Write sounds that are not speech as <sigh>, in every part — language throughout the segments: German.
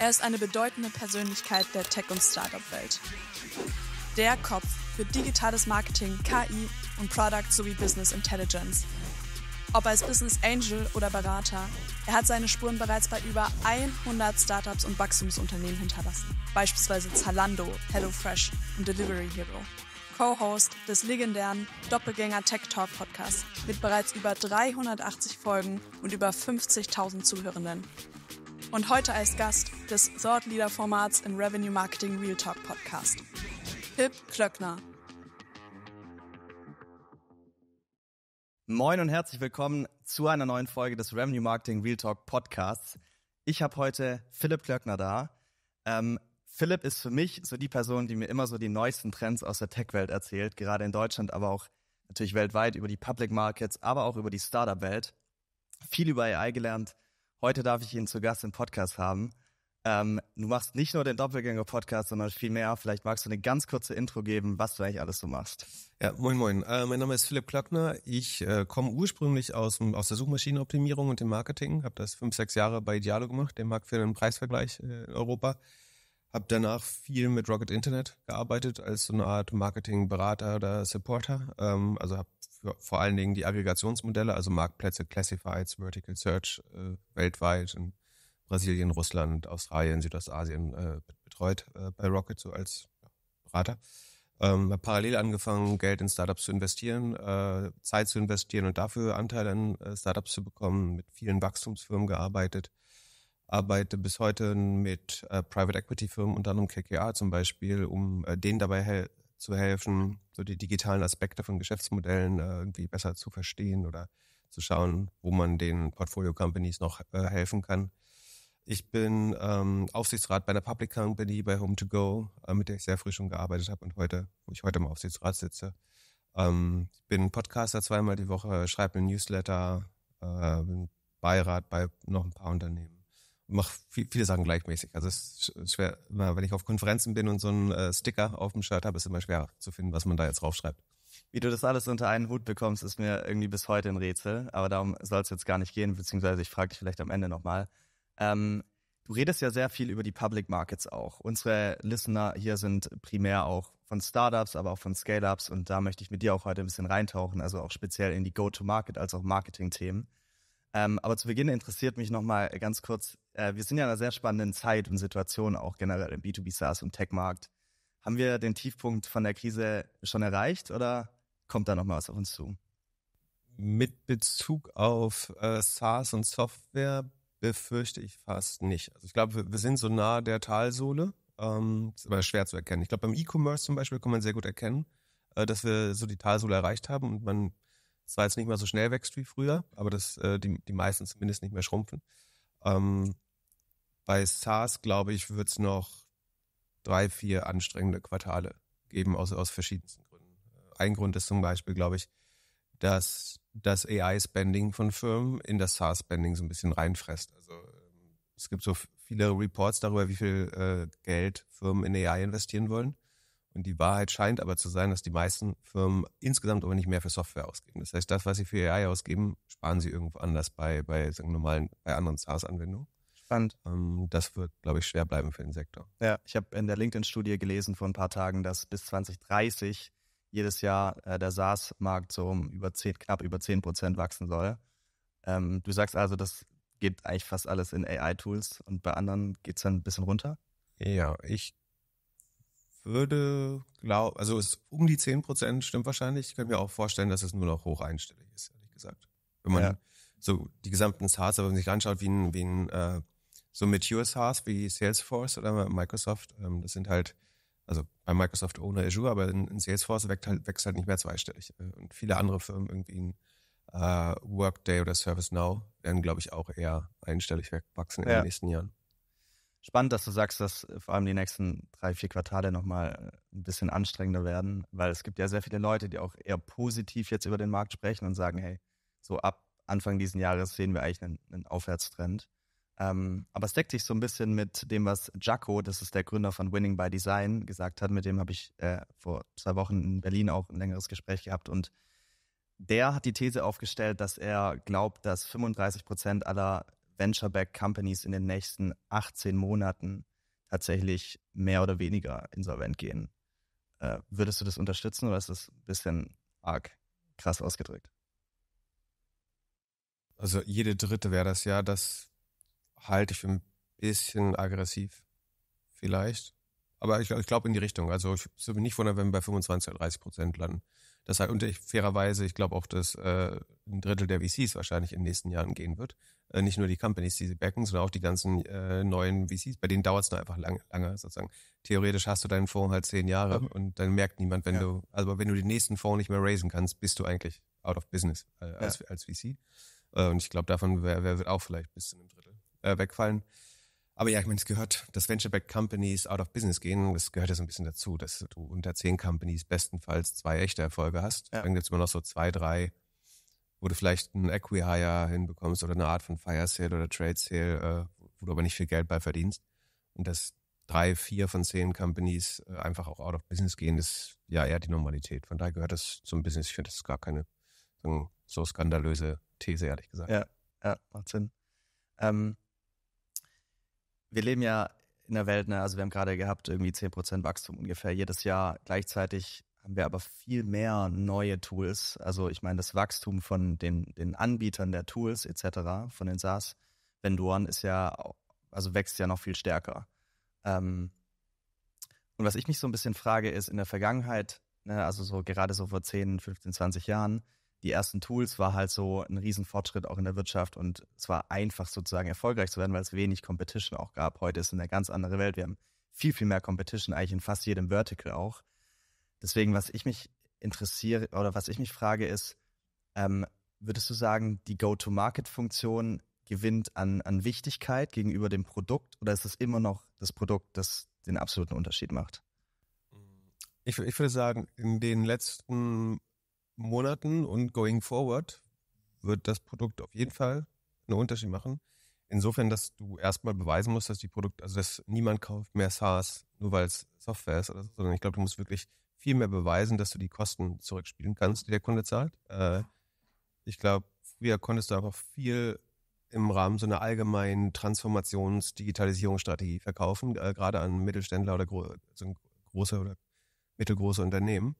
Er ist eine bedeutende Persönlichkeit der Tech- und Startup-Welt. Der Kopf für digitales Marketing, KI und Product sowie Business Intelligence. Ob als Business Angel oder Berater, er hat seine Spuren bereits bei über 100 Startups und Wachstumsunternehmen hinterlassen, beispielsweise Zalando, HelloFresh und Delivery Hero. Co-Host des legendären Doppelgänger Tech Talk Podcasts mit bereits über 380 Folgen und über 50.000 Zuhörenden und heute als Gast des Thought Leader Formats im Revenue Marketing Real Talk Podcast. Pip Klöckner. Moin und herzlich willkommen zu einer neuen Folge des Revenue Marketing Real Talk Podcasts. Ich habe heute Philipp Klöckner da. Ähm, Philipp ist für mich so die Person, die mir immer so die neuesten Trends aus der Tech-Welt erzählt, gerade in Deutschland, aber auch natürlich weltweit über die Public Markets, aber auch über die Startup-Welt. Viel über AI gelernt, Heute darf ich ihn zu Gast im Podcast haben. Ähm, du machst nicht nur den Doppelgänger-Podcast, sondern viel mehr. Vielleicht magst du eine ganz kurze Intro geben, was du eigentlich alles so machst. Ja, moin moin. Äh, mein Name ist Philipp Klöckner. Ich äh, komme ursprünglich aus, aus der Suchmaschinenoptimierung und dem Marketing. Habe das fünf, sechs Jahre bei Idealo gemacht, dem Markt für den Preisvergleich in äh, Europa. Habe danach viel mit Rocket Internet gearbeitet als so eine Art Marketingberater oder Supporter. Ähm, also habe vor allen Dingen die Aggregationsmodelle, also Marktplätze, Classifieds, Vertical Search äh, weltweit in Brasilien, Russland, Australien, Südostasien äh, betreut äh, bei Rocket so als Berater. Ähm, habe parallel angefangen, Geld in Startups zu investieren, äh, Zeit zu investieren und dafür Anteile an äh, Startups zu bekommen, mit vielen Wachstumsfirmen gearbeitet, arbeite bis heute mit äh, Private Equity Firmen, unter anderem KKR zum Beispiel, um äh, denen dabei hel zu helfen, so die digitalen Aspekte von Geschäftsmodellen äh, irgendwie besser zu verstehen oder zu schauen, wo man den Portfolio Companies noch äh, helfen kann. Ich bin ähm, Aufsichtsrat bei einer Public Company bei Home2Go, äh, mit der ich sehr früh schon gearbeitet habe und heute, wo ich heute im Aufsichtsrat sitze. Ähm, ich bin Podcaster zweimal die Woche, schreibe einen Newsletter, äh, bin Beirat bei noch ein paar Unternehmen mach viel, viele Sachen gleichmäßig. Also es ist schwer, immer, wenn ich auf Konferenzen bin und so einen äh, Sticker auf dem Shirt habe, ist immer schwer zu finden, was man da jetzt draufschreibt. Wie du das alles unter einen Hut bekommst, ist mir irgendwie bis heute ein Rätsel. Aber darum soll es jetzt gar nicht gehen, beziehungsweise ich frage dich vielleicht am Ende nochmal. Ähm, du redest ja sehr viel über die Public Markets auch. Unsere Listener hier sind primär auch von Startups, aber auch von Scale-Ups. Und da möchte ich mit dir auch heute ein bisschen reintauchen, also auch speziell in die Go-to-Market als auch Marketing-Themen. Ähm, aber zu Beginn interessiert mich nochmal ganz kurz äh, wir sind ja in einer sehr spannenden Zeit und Situation auch generell im B2B SaaS und Tech-Markt. Haben wir den Tiefpunkt von der Krise schon erreicht oder kommt da noch mal was auf uns zu? Mit Bezug auf äh, SaaS und Software befürchte ich fast nicht. Also ich glaube, wir sind so nah der Talsohle. Ähm, ist aber schwer zu erkennen. Ich glaube, beim E-Commerce zum Beispiel kann man sehr gut erkennen, äh, dass wir so die Talsohle erreicht haben und man zwar jetzt nicht mehr so schnell wächst wie früher, aber dass äh, die, die meisten zumindest nicht mehr schrumpfen. Ähm, bei SARS, glaube ich, wird es noch drei, vier anstrengende Quartale geben, aus, aus verschiedensten Gründen. Äh, ein Grund ist zum Beispiel, glaube ich, dass das AI-Spending von Firmen in das sars spending so ein bisschen reinfresst. Also ähm, es gibt so viele Reports darüber, wie viel äh, Geld Firmen in AI investieren wollen. Und die Wahrheit scheint aber zu sein, dass die meisten Firmen insgesamt aber nicht mehr für Software ausgeben. Das heißt, das, was sie für AI ausgeben, sparen sie irgendwo anders bei, bei sagen, normalen, bei anderen SaaS-Anwendungen fand. Ähm, das wird, glaube ich, schwer bleiben für den Sektor. Ja, ich habe in der LinkedIn-Studie gelesen vor ein paar Tagen, dass bis 2030 jedes Jahr äh, der SaaS-Markt so um über 10, knapp über 10 Prozent wachsen soll. Ähm, du sagst also, das geht eigentlich fast alles in AI-Tools und bei anderen geht es dann ein bisschen runter? Ja, ich würde glaube, also es um die 10 Prozent stimmt wahrscheinlich. Ich könnte mir auch vorstellen, dass es nur noch hoch einstellig ist, ehrlich gesagt. Wenn man ja. so die gesamten Stars, wenn man sich anschaut, wie ein, wie ein äh, so mit SaaS wie Salesforce oder Microsoft, ähm, das sind halt, also bei Microsoft ohne Azure, aber in, in Salesforce wächst halt, wächst halt nicht mehr zweistellig. Äh, und viele andere Firmen irgendwie in äh, Workday oder ServiceNow werden, glaube ich, auch eher einstellig wachsen in ja. den nächsten Jahren. Spannend, dass du sagst, dass äh, vor allem die nächsten drei, vier Quartale nochmal äh, ein bisschen anstrengender werden, weil es gibt ja sehr viele Leute, die auch eher positiv jetzt über den Markt sprechen und sagen, hey, so ab Anfang dieses Jahres sehen wir eigentlich einen, einen Aufwärtstrend. Ähm, aber es deckt sich so ein bisschen mit dem, was Jaco, das ist der Gründer von Winning by Design, gesagt hat. Mit dem habe ich äh, vor zwei Wochen in Berlin auch ein längeres Gespräch gehabt. Und der hat die These aufgestellt, dass er glaubt, dass 35 Prozent aller venture back Companies in den nächsten 18 Monaten tatsächlich mehr oder weniger insolvent gehen. Äh, würdest du das unterstützen oder ist das ein bisschen arg krass ausgedrückt? Also jede dritte wäre das ja, dass halte ich für ein bisschen aggressiv. Vielleicht. Aber ich, ich glaube in die Richtung. Also ich würde mich nicht wundern, wenn wir bei 25 oder 30 Prozent landen. Das heißt, und ich, fairerweise, ich glaube auch, dass äh, ein Drittel der VCs wahrscheinlich in den nächsten Jahren gehen wird. Äh, nicht nur die Companies, die sie backen, sondern auch die ganzen äh, neuen VCs. Bei denen dauert es nur einfach lange, lange sozusagen. Theoretisch hast du deinen Fonds halt zehn Jahre mhm. und dann merkt niemand, wenn ja. du, also wenn du den nächsten Fonds nicht mehr raisen kannst, bist du eigentlich out of business äh, als, ja. als VC. Äh, und ich glaube, davon wer, wer wird auch vielleicht bis zu einem Drittel äh, wegfallen. Aber ja, ich meine, es gehört, dass Venture-Backed Companies out of business gehen, das gehört ja so ein bisschen dazu, dass du unter zehn Companies bestenfalls zwei echte Erfolge hast. Ja. Dann gibt es immer noch so zwei, drei, wo du vielleicht einen Acquihire hinbekommst oder eine Art von Fire Sale oder Trade Sale, äh, wo du aber nicht viel Geld bei verdienst. Und dass drei, vier von zehn Companies äh, einfach auch out of business gehen, ist ja eher die Normalität. Von daher gehört das zum Business. Ich finde, das ist gar keine so skandalöse These, ehrlich gesagt. Ja, ja macht Sinn. Ähm wir leben ja in der Welt, ne, also wir haben gerade gehabt irgendwie 10% Wachstum ungefähr jedes Jahr. Gleichzeitig haben wir aber viel mehr neue Tools. Also ich meine, das Wachstum von den, den Anbietern der Tools etc., von den SaaS-Vendoren ist ja, also wächst ja noch viel stärker. Ähm, und was ich mich so ein bisschen frage, ist in der Vergangenheit, ne, also so gerade so vor 10, 15, 20 Jahren, die ersten Tools war halt so ein Riesenfortschritt auch in der Wirtschaft und es war einfach sozusagen erfolgreich zu werden, weil es wenig Competition auch gab. Heute ist es eine ganz andere Welt. Wir haben viel, viel mehr Competition eigentlich in fast jedem Vertical auch. Deswegen, was ich mich interessiere oder was ich mich frage ist, ähm, würdest du sagen, die Go-to-Market-Funktion gewinnt an, an Wichtigkeit gegenüber dem Produkt oder ist es immer noch das Produkt, das den absoluten Unterschied macht? Ich, ich würde sagen, in den letzten Monaten und going forward wird das Produkt auf jeden Fall einen Unterschied machen. Insofern, dass du erstmal beweisen musst, dass die Produkte, also dass niemand kauft mehr SaaS, nur weil es Software ist oder so, sondern ich glaube, du musst wirklich viel mehr beweisen, dass du die Kosten zurückspielen kannst, die der Kunde zahlt. Äh, ich glaube, früher konntest du einfach viel im Rahmen so einer allgemeinen Transformations-Digitalisierungsstrategie verkaufen, äh, gerade an Mittelständler oder gro so große oder mittelgroße Unternehmen.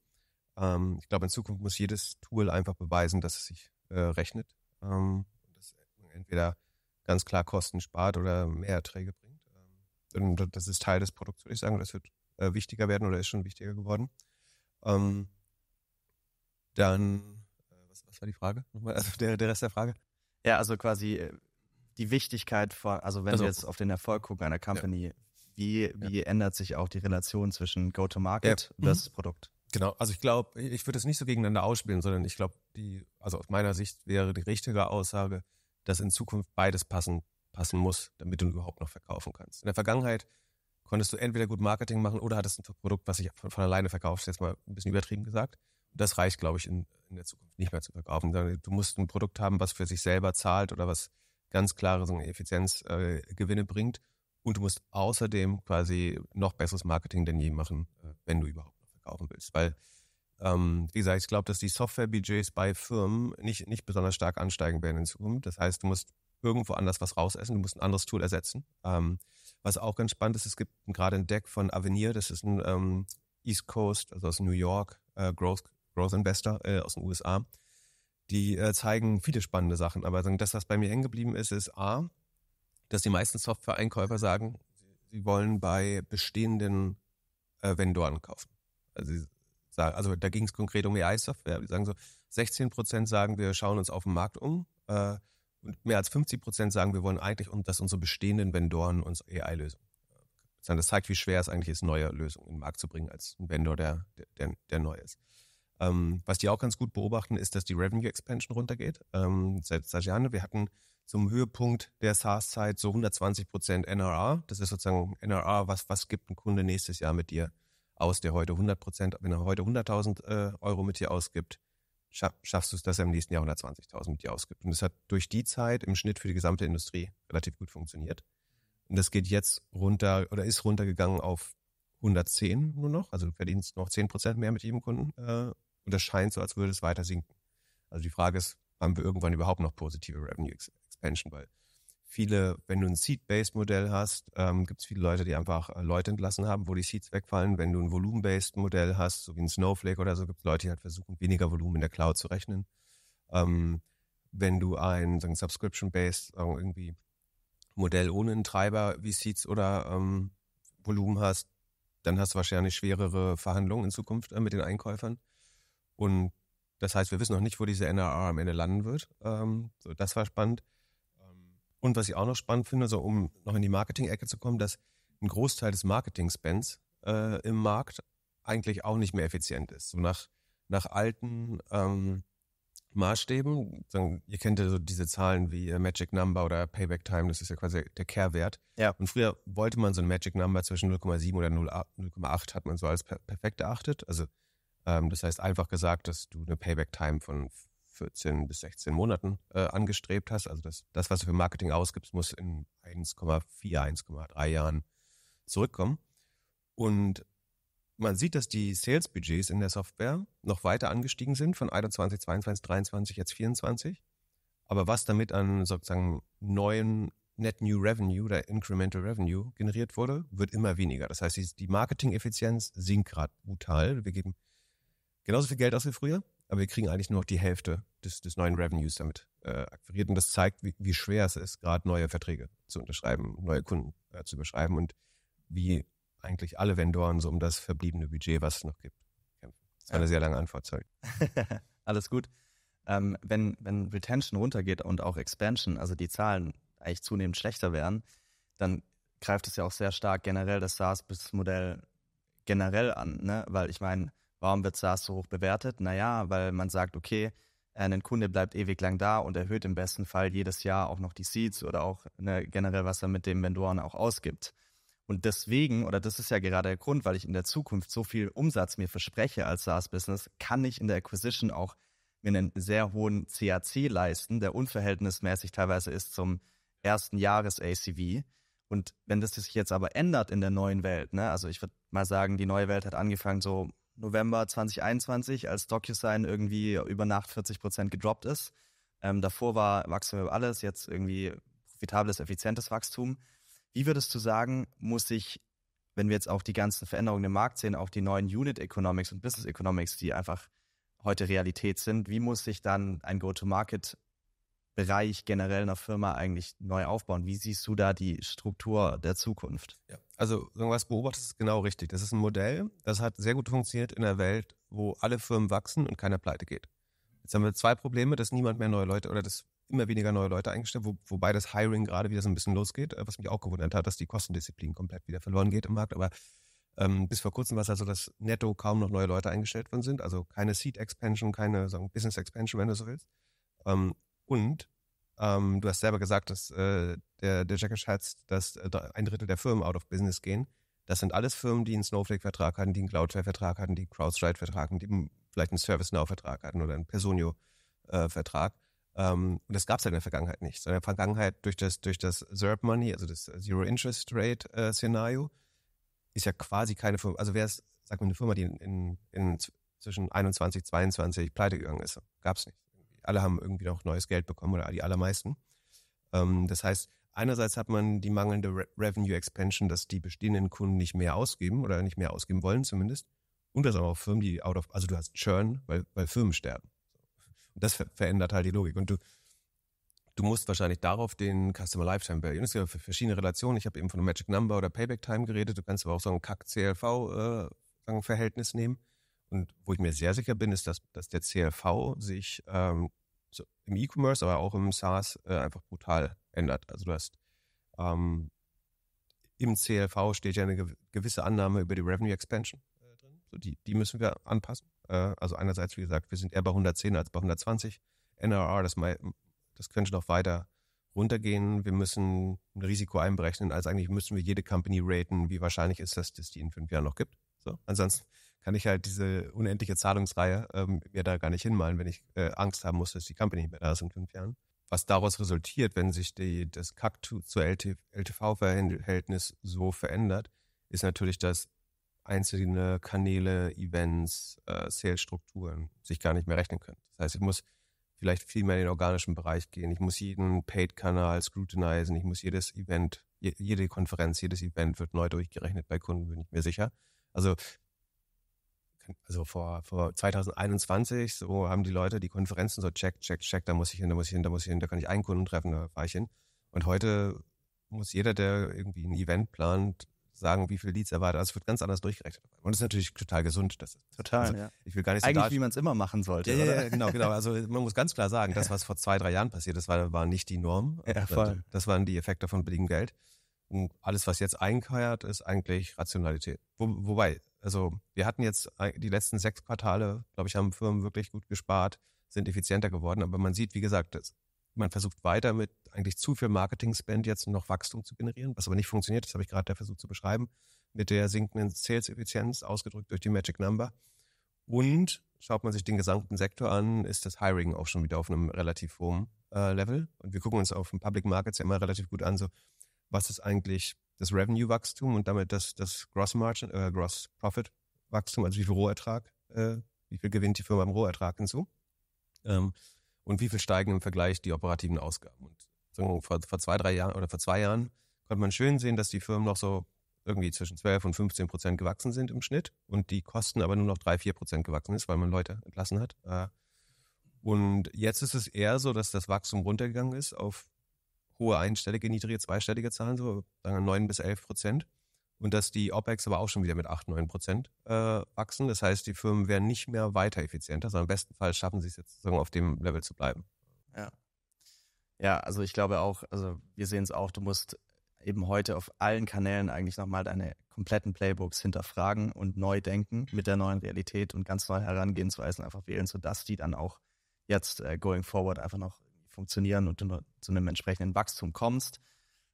Ähm, ich glaube, in Zukunft muss jedes Tool einfach beweisen, dass es sich äh, rechnet. Ähm, dass man entweder ganz klar Kosten spart oder mehr Erträge bringt. Ähm, und das ist Teil des Produkts, würde ich sagen. Das wird äh, wichtiger werden oder ist schon wichtiger geworden. Ähm, dann, äh, was, was war die Frage? Nochmal, also der, der Rest der Frage. Ja, also quasi äh, die Wichtigkeit von, also wenn also, wir jetzt auf den Erfolg gucken einer Company, ja. wie, wie ja. ändert sich auch die Relation zwischen Go-to-Market ja. versus mhm. Produkt? Genau, also ich glaube, ich würde es nicht so gegeneinander ausspielen, sondern ich glaube, die, also aus meiner Sicht wäre die richtige Aussage, dass in Zukunft beides passen, passen muss, damit du überhaupt noch verkaufen kannst. In der Vergangenheit konntest du entweder gut Marketing machen oder hattest ein Produkt, was sich von, von alleine verkauft, jetzt mal ein bisschen übertrieben gesagt. Und das reicht, glaube ich, in, in der Zukunft nicht mehr zu verkaufen, sondern du musst ein Produkt haben, was für sich selber zahlt oder was ganz klare so Effizienzgewinne äh, bringt. Und du musst außerdem quasi noch besseres Marketing denn je machen, äh, wenn du überhaupt kaufen willst. Weil, ähm, wie gesagt, ich glaube, dass die Software-Budgets bei Firmen nicht, nicht besonders stark ansteigen werden in Zukunft. Das heißt, du musst irgendwo anders was rausessen, du musst ein anderes Tool ersetzen. Ähm, was auch ganz spannend ist, es gibt gerade ein Deck von Avenir, das ist ein ähm, East Coast, also aus New York, äh, Growth, Growth Investor äh, aus den USA. Die äh, zeigen viele spannende Sachen, aber das, was bei mir hängen geblieben ist, ist A, dass die meisten Software-Einkäufer sagen, sie wollen bei bestehenden äh, Vendoren kaufen. Also sie sagen, also da ging es konkret um AI-Software. Die sagen so, 16 Prozent sagen, wir schauen uns auf den Markt um. Äh, und mehr als 50 Prozent sagen, wir wollen eigentlich, dass unsere bestehenden Vendoren uns AI-Lösungen äh, Das zeigt, wie schwer es eigentlich ist, neue Lösungen in den Markt zu bringen als ein Vendor, der, der, der neu ist. Ähm, was die auch ganz gut beobachten, ist, dass die Revenue Expansion runtergeht. Ähm, seit, seit Jahren, wir hatten zum Höhepunkt der SaaS-Zeit so 120 Prozent NRR. Das ist sozusagen NRR, was, was gibt ein Kunde nächstes Jahr mit dir aus, der heute 100 Prozent, wenn er heute 100.000 äh, Euro mit dir ausgibt, schaffst du es, dass er im nächsten Jahr 120.000 mit dir ausgibt. Und das hat durch die Zeit im Schnitt für die gesamte Industrie relativ gut funktioniert. Und das geht jetzt runter oder ist runtergegangen auf 110 nur noch. Also du verdienst noch 10 Prozent mehr mit jedem Kunden. Äh, und das scheint so, als würde es weiter sinken. Also die Frage ist, haben wir irgendwann überhaupt noch positive Revenue Expansion? Weil viele, wenn du ein Seed-Based-Modell hast, ähm, gibt es viele Leute, die einfach äh, Leute entlassen haben, wo die Seeds wegfallen. Wenn du ein Volumen-Based-Modell hast, so wie ein Snowflake oder so, gibt es Leute, die halt versuchen, weniger Volumen in der Cloud zu rechnen. Ähm, wenn du ein, so ein Subscription-Based äh, irgendwie Modell ohne einen Treiber wie Seeds oder ähm, Volumen hast, dann hast du wahrscheinlich schwerere Verhandlungen in Zukunft äh, mit den Einkäufern. Und das heißt, wir wissen noch nicht, wo diese NRR am Ende landen wird. Ähm, so, das war spannend. Und was ich auch noch spannend finde, so um noch in die Marketing-Ecke zu kommen, dass ein Großteil des Marketing-Spends äh, im Markt eigentlich auch nicht mehr effizient ist. So nach, nach alten ähm, Maßstäben, dann, ihr kennt ja so diese Zahlen wie äh, Magic Number oder Payback Time, das ist ja quasi der Kehrwert. Ja. Und früher wollte man so ein Magic Number zwischen 0,7 oder 0,8 hat man so als per perfekt erachtet. Also ähm, das heißt einfach gesagt, dass du eine Payback Time von 14 bis 16 Monaten äh, angestrebt hast. Also das, das, was du für Marketing ausgibst, muss in 1,4, 1,3 Jahren zurückkommen. Und man sieht, dass die Sales-Budgets in der Software noch weiter angestiegen sind von 21, 22, 23, jetzt 24. Aber was damit an sozusagen neuen Net New Revenue oder Incremental Revenue generiert wurde, wird immer weniger. Das heißt, die Marketing-Effizienz sinkt gerade brutal. Wir geben genauso viel Geld aus wie früher, aber wir kriegen eigentlich nur noch die Hälfte des, des neuen Revenues damit äh, akquiriert. Und das zeigt, wie, wie schwer es ist, gerade neue Verträge zu unterschreiben, neue Kunden äh, zu überschreiben und wie eigentlich alle Vendoren so um das verbliebene Budget, was es noch gibt, kämpfen. Das war ja. eine sehr lange Antwort, sorry. <laughs> Alles gut. Ähm, wenn, wenn Retention runtergeht und auch Expansion, also die Zahlen eigentlich zunehmend schlechter werden, dann greift es ja auch sehr stark generell das SaaS-Business-Modell generell an, ne? Weil ich meine, Warum wird SaaS so hoch bewertet? Naja, weil man sagt, okay, ein Kunde bleibt ewig lang da und erhöht im besten Fall jedes Jahr auch noch die Seeds oder auch ne, generell, was er mit dem Vendoren auch ausgibt. Und deswegen, oder das ist ja gerade der Grund, weil ich in der Zukunft so viel Umsatz mir verspreche als SaaS-Business, kann ich in der Acquisition auch mir einen sehr hohen CAC leisten, der unverhältnismäßig teilweise ist zum ersten Jahres-ACV. Und wenn das sich jetzt aber ändert in der neuen Welt, ne, also ich würde mal sagen, die neue Welt hat angefangen so November 2021, als DocuSign irgendwie über Nacht 40 Prozent gedroppt ist. Ähm, davor war Wachstum über alles, jetzt irgendwie profitables, effizientes Wachstum. Wie würdest du sagen, muss ich, wenn wir jetzt auch die ganzen Veränderungen im Markt sehen, auch die neuen Unit Economics und Business Economics, die einfach heute Realität sind, wie muss sich dann ein Go-to-Market Bereich generell einer Firma eigentlich neu aufbauen. Wie siehst du da die Struktur der Zukunft? Ja, also was beobachtest ist genau richtig. Das ist ein Modell, das hat sehr gut funktioniert in der Welt, wo alle Firmen wachsen und keiner pleite geht. Jetzt haben wir zwei Probleme, dass niemand mehr neue Leute oder dass immer weniger neue Leute eingestellt, wo, wobei das Hiring gerade wieder so ein bisschen losgeht, äh, was mich auch gewundert hat, dass die Kostendisziplin komplett wieder verloren geht im Markt. Aber ähm, bis vor kurzem war es also, dass netto kaum noch neue Leute eingestellt worden sind, also keine Seed Expansion, keine sagen, Business Expansion, wenn du so willst. Ähm, und ähm, du hast selber gesagt, dass äh, der, der Jacker schätzt, dass äh, ein Drittel der Firmen out of business gehen. Das sind alles Firmen, die einen Snowflake-Vertrag hatten, die einen Cloudflare-Vertrag hatten, die CrowdStrike-Vertrag hatten, die vielleicht einen ServiceNow-Vertrag hatten oder einen Personio-Vertrag. Ähm, und das gab es ja halt in der Vergangenheit nicht. So in der Vergangenheit durch das, durch das ZERP Money, also das Zero Interest Rate äh, Szenario, ist ja quasi keine Firma. Also wer ist, sag mal, eine Firma, die in, in zwischen 21, 22 pleite gegangen ist, gab es nicht alle haben irgendwie noch neues Geld bekommen oder die allermeisten. Ähm, das heißt, einerseits hat man die mangelnde Re Revenue Expansion, dass die bestehenden Kunden nicht mehr ausgeben oder nicht mehr ausgeben wollen zumindest. Und das aber auch Firmen, die out of, also du hast Churn, weil, weil Firmen sterben. Und das ver verändert halt die Logik. Und du, du musst wahrscheinlich darauf den Customer Lifetime Value. Das ist ja für verschiedene Relationen. Ich habe eben von Magic Number oder Payback Time geredet. Du kannst aber auch so ein Kack-CLV-Verhältnis äh, nehmen. Und wo ich mir sehr sicher bin, ist, dass, dass der CLV sich ähm, so im E-Commerce, aber auch im SaaS äh, einfach brutal ändert. Also du hast ähm, im CLV steht ja eine gewisse Annahme über die Revenue Expansion äh, drin. So die, die müssen wir anpassen. Äh, also einerseits, wie gesagt, wir sind eher bei 110 als bei 120. NRR, das, das könnte noch weiter runtergehen. Wir müssen ein Risiko einberechnen. Also eigentlich müssen wir jede Company raten, wie wahrscheinlich ist das, dass die in fünf Jahren noch gibt. So, ansonsten kann ich halt diese unendliche Zahlungsreihe ähm, mir da gar nicht hinmalen, wenn ich äh, Angst haben muss, dass die Company nicht mehr da ist in fünf Jahren. Was daraus resultiert, wenn sich die, das CAC zu, LTV-Verhältnis so verändert, ist natürlich, dass einzelne Kanäle, Events, äh, Sales-Strukturen sich gar nicht mehr rechnen können. Das heißt, ich muss vielleicht viel mehr in den organischen Bereich gehen. Ich muss jeden Paid-Kanal scrutinizen. Ich muss jedes Event, jede Konferenz, jedes Event wird neu durchgerechnet bei Kunden, bin ich mir sicher. Also also vor, vor 2021, so haben die Leute die Konferenzen so check, check, check, da muss ich hin, da muss ich hin, da muss ich hin, da kann ich einen Kunden treffen, da fahre ich hin. Und heute muss jeder, der irgendwie ein Event plant, sagen, wie viel Leads erwartet. Also es wird ganz anders durchgerechnet. Und das ist natürlich total gesund. Das ist, total. Also, ja. Ich will gar nicht so Eigentlich, wie man es immer machen sollte. Ja, oder? ja, genau, genau. Also <laughs> man muss ganz klar sagen, das, was vor zwei, drei Jahren passiert ist, war, war nicht die Norm. Ja, also voll. Das waren die Effekte von billigem Geld. Und alles, was jetzt einkeiert, ist eigentlich Rationalität. Wo, wobei, also wir hatten jetzt die letzten sechs Quartale, glaube ich, haben Firmen wirklich gut gespart, sind effizienter geworden. Aber man sieht, wie gesagt, das, man versucht weiter mit eigentlich zu viel Marketing-Spend jetzt noch Wachstum zu generieren, was aber nicht funktioniert. Das habe ich gerade versucht zu beschreiben, mit der sinkenden Sales-Effizienz, ausgedrückt durch die Magic Number. Und schaut man sich den gesamten Sektor an, ist das Hiring auch schon wieder auf einem relativ hohen äh, Level. Und wir gucken uns auf dem Public Markets ja immer relativ gut an, so was ist eigentlich das Revenue-Wachstum und damit das, das Gross Margin, äh, Gross Profit-Wachstum, also wie viel Rohertrag, äh, wie viel gewinnt die Firma im Rohertrag hinzu ähm, und wie viel steigen im Vergleich die operativen Ausgaben. Und so vor, vor zwei, drei Jahren oder vor zwei Jahren konnte man schön sehen, dass die Firmen noch so irgendwie zwischen 12 und 15 Prozent gewachsen sind im Schnitt und die Kosten aber nur noch drei vier Prozent gewachsen ist, weil man Leute entlassen hat. Äh, und jetzt ist es eher so, dass das Wachstum runtergegangen ist auf hohe einstellige, niedrige zweistellige Zahlen, so sagen wir 9 bis 11 Prozent. Und dass die OPEX aber auch schon wieder mit 8, 9 Prozent äh, wachsen. Das heißt, die Firmen werden nicht mehr weiter effizienter, sondern im besten Fall schaffen sie es jetzt sozusagen auf dem Level zu bleiben. Ja. Ja, also ich glaube auch, also wir sehen es auch, du musst eben heute auf allen Kanälen eigentlich nochmal deine kompletten Playbooks hinterfragen und neu denken mit der neuen Realität und ganz neue herangehensweisen einfach wählen, sodass die dann auch jetzt äh, going forward einfach noch funktionieren und du zu einem entsprechenden Wachstum kommst,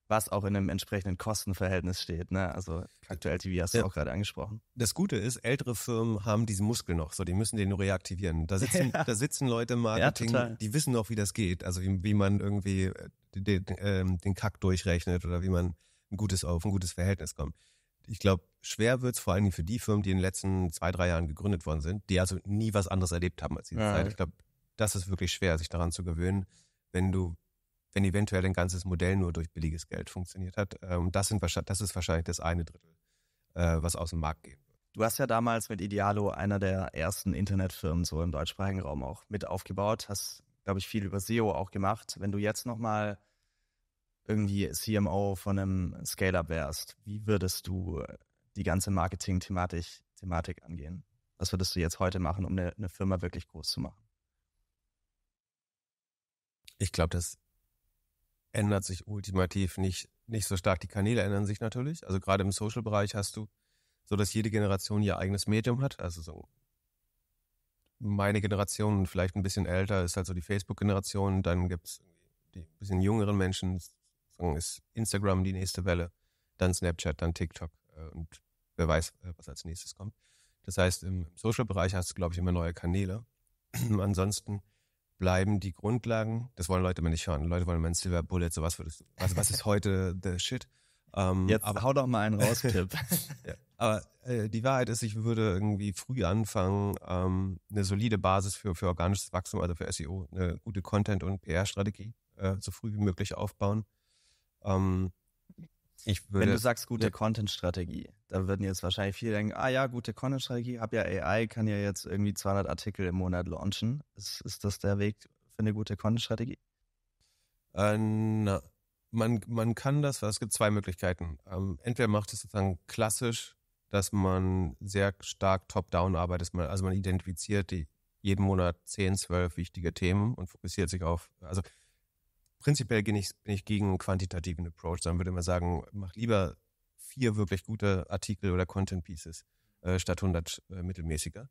was auch in einem entsprechenden Kostenverhältnis steht. Ne? Also aktuell TV hast du ja. auch gerade angesprochen. Das Gute ist, ältere Firmen haben diesen Muskel noch, so die müssen den nur reaktivieren. Da sitzen, <laughs> ja. da sitzen Leute im Marketing, ja, die wissen noch, wie das geht. Also wie, wie man irgendwie äh, den, ähm, den Kack durchrechnet oder wie man ein gutes auf ein gutes Verhältnis kommt. Ich glaube, schwer wird es vor allen Dingen für die Firmen, die in den letzten zwei, drei Jahren gegründet worden sind, die also nie was anderes erlebt haben als diese Zeit. Ich glaube, das ist wirklich schwer, sich daran zu gewöhnen, wenn du, wenn eventuell dein ganzes Modell nur durch billiges Geld funktioniert hat. Äh, und das sind das ist wahrscheinlich das eine Drittel, äh, was aus dem Markt gehen wird. Du hast ja damals mit Idealo einer der ersten Internetfirmen so im deutschsprachigen Raum auch mit aufgebaut, hast, glaube ich, viel über SEO auch gemacht. Wenn du jetzt nochmal irgendwie CMO von einem Scale-Up wärst, wie würdest du die ganze Marketing-Thematik Thematik angehen? Was würdest du jetzt heute machen, um eine, eine Firma wirklich groß zu machen? Ich glaube, das ändert sich ultimativ nicht, nicht so stark. Die Kanäle ändern sich natürlich. Also gerade im Social-Bereich hast du so, dass jede Generation ihr eigenes Medium hat. Also so meine Generation, vielleicht ein bisschen älter, ist halt so die Facebook-Generation. Dann gibt es die bisschen jüngeren Menschen, sagen, ist Instagram die nächste Welle, dann Snapchat, dann TikTok äh, und wer weiß, äh, was als nächstes kommt. Das heißt, im Social-Bereich hast du, glaube ich, immer neue Kanäle. <clears throat> Ansonsten bleiben die Grundlagen. Das wollen Leute immer nicht hören. Leute wollen immer ein Silver Bullet, sowas würdest du, was, was ist heute the shit? Ähm, Jetzt aber, hau doch mal einen raus, Tipp. <laughs> ja. Aber äh, die Wahrheit ist, ich würde irgendwie früh anfangen, ähm, eine solide Basis für, für organisches Wachstum, also für SEO, eine gute Content- und PR-Strategie äh, so früh wie möglich aufbauen. Ähm, ich würde, Wenn du sagst gute ja. Content-Strategie, da würden jetzt wahrscheinlich viele denken, ah ja, gute Content-Strategie, hab ja AI, kann ja jetzt irgendwie 200 Artikel im Monat launchen. Ist, ist das der Weg für eine gute Content-Strategie? Äh, na, man, man kann das, es gibt zwei Möglichkeiten. Ähm, entweder macht es sozusagen klassisch, dass man sehr stark top-down arbeitet, also man identifiziert die jeden Monat 10, 12 wichtige Themen und fokussiert sich auf, also prinzipiell bin ich, bin ich gegen einen quantitativen Approach, sondern würde immer sagen, mach lieber vier wirklich gute Artikel oder Content Pieces äh, statt 100 äh, mittelmäßiger.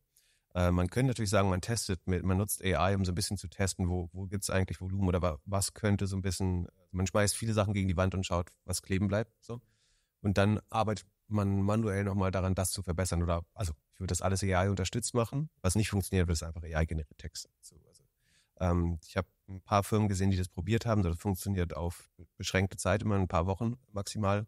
Äh, man könnte natürlich sagen, man testet mit, man nutzt AI, um so ein bisschen zu testen, wo, wo gibt es eigentlich Volumen oder was könnte so ein bisschen, also man schmeißt viele Sachen gegen die Wand und schaut, was kleben bleibt. So. Und dann arbeitet man manuell nochmal daran, das zu verbessern. Oder also ich würde das alles AI unterstützt machen. Was nicht funktioniert, wird es einfach AI generierte Texte. So, ähm, ich habe ein paar Firmen gesehen, die das probiert haben. Das funktioniert auf beschränkte Zeit, immer ein paar Wochen maximal.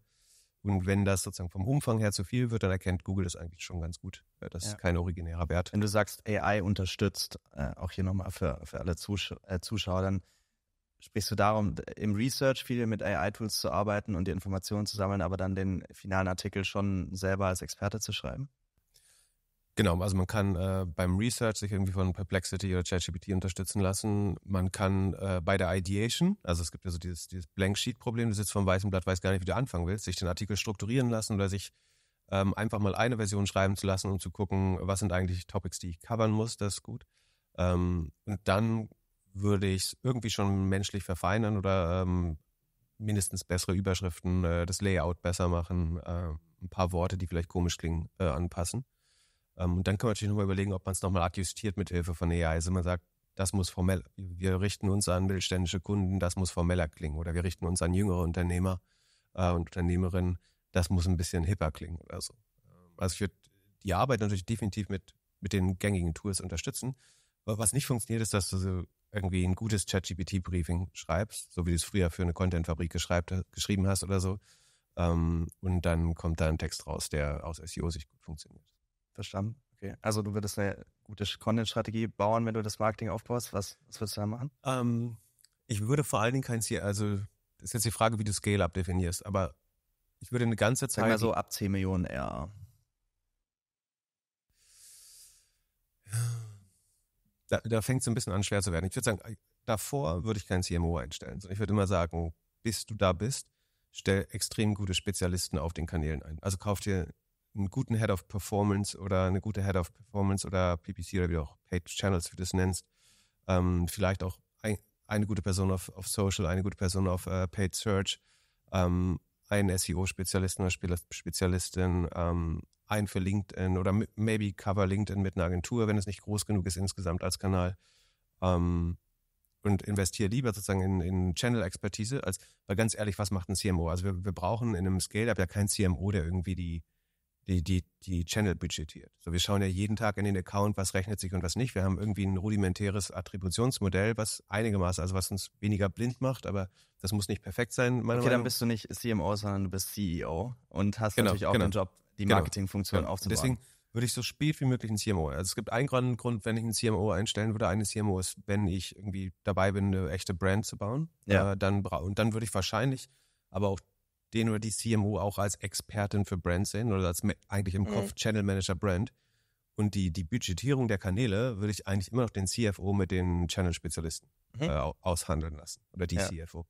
Und wenn das sozusagen vom Umfang her zu viel wird, dann erkennt Google das eigentlich schon ganz gut. Das ja. ist kein originärer Wert. Wenn du sagst, AI unterstützt, äh, auch hier nochmal für, für alle Zusch äh, Zuschauer, dann sprichst du darum, im Research viel mit AI-Tools zu arbeiten und die Informationen zu sammeln, aber dann den finalen Artikel schon selber als Experte zu schreiben? Genau, also man kann äh, beim Research sich irgendwie von Perplexity oder ChatGPT unterstützen lassen. Man kann äh, bei der Ideation, also es gibt ja so dieses, dieses Blank Sheet-Problem, du sitzt vom weißen Blatt, weißt gar nicht, wie du anfangen willst, sich den Artikel strukturieren lassen oder sich ähm, einfach mal eine Version schreiben zu lassen, um zu gucken, was sind eigentlich Topics, die ich covern muss, das ist gut. Ähm, und dann würde ich es irgendwie schon menschlich verfeinern oder ähm, mindestens bessere Überschriften, äh, das Layout besser machen, äh, ein paar Worte, die vielleicht komisch klingen, äh, anpassen. Ähm, und dann kann man natürlich nochmal überlegen, ob man es nochmal adjustiert mit Hilfe von AI. Also man sagt, das muss formell, wir richten uns an mittelständische Kunden, das muss formeller klingen. Oder wir richten uns an jüngere Unternehmer äh, und Unternehmerinnen, das muss ein bisschen hipper klingen oder so. Ähm, also ich würde die Arbeit natürlich definitiv mit, mit den gängigen Tools unterstützen. Aber was nicht funktioniert, ist, dass du so irgendwie ein gutes ChatGPT-Briefing schreibst, so wie du es früher für eine Content-Fabrik geschrieben hast oder so. Ähm, und dann kommt da ein Text raus, der aus SEO-Sicht gut funktioniert. Verstanden. Okay. Also du würdest eine gute Content-Strategie bauen, wenn du das Marketing aufbaust. Was, was würdest du da machen? Ähm, ich würde vor allen Dingen kein Ziel, also das ist jetzt die Frage, wie du Scale-Up definierst, aber ich würde eine ganze Zeit. Sag mal so ab 10 Millionen RA. Da, da fängt es ein bisschen an, schwer zu werden. Ich würde sagen, äh, davor würde ich kein CMO einstellen, ich würde immer sagen, bis du da bist, stell extrem gute Spezialisten auf den Kanälen ein. Also kauf dir einen guten Head of Performance oder eine gute Head of Performance oder PPC oder wie auch Paid Channels, wie du das nennst, ähm, vielleicht auch ein, eine gute Person auf, auf Social, eine gute Person auf äh, Paid Search, ähm, einen SEO-Spezialisten oder Spezialistin, ähm, einen für LinkedIn oder maybe Cover LinkedIn mit einer Agentur, wenn es nicht groß genug ist insgesamt als Kanal. Ähm, und investiere lieber sozusagen in, in Channel-Expertise, als, weil ganz ehrlich, was macht ein CMO? Also wir, wir brauchen in einem Scale-Up ja keinen CMO, der irgendwie die die, die, die Channel budgetiert. So, wir schauen ja jeden Tag in den Account, was rechnet sich und was nicht. Wir haben irgendwie ein rudimentäres Attributionsmodell, was einigermaßen, also was uns weniger blind macht, aber das muss nicht perfekt sein, meiner okay, Meinung nach. Okay, dann bist du nicht CMO, sondern du bist CEO und hast genau, natürlich auch genau. den Job, die genau. Marketingfunktion genau. aufzubauen. Deswegen würde ich so spät wie möglich einen CMO. Also es gibt einen Grund, wenn ich einen CMO einstellen würde, eine CMO ist, wenn ich irgendwie dabei bin, eine echte Brand zu bauen. Ja. Äh, dann, und dann würde ich wahrscheinlich aber auch den oder die CMO auch als Expertin für Brand sehen oder als eigentlich im mhm. Kopf Channel Manager Brand. Und die, die Budgetierung der Kanäle würde ich eigentlich immer noch den CFO mit den Channel-Spezialisten mhm. äh, aushandeln lassen. Oder die ja. CFO.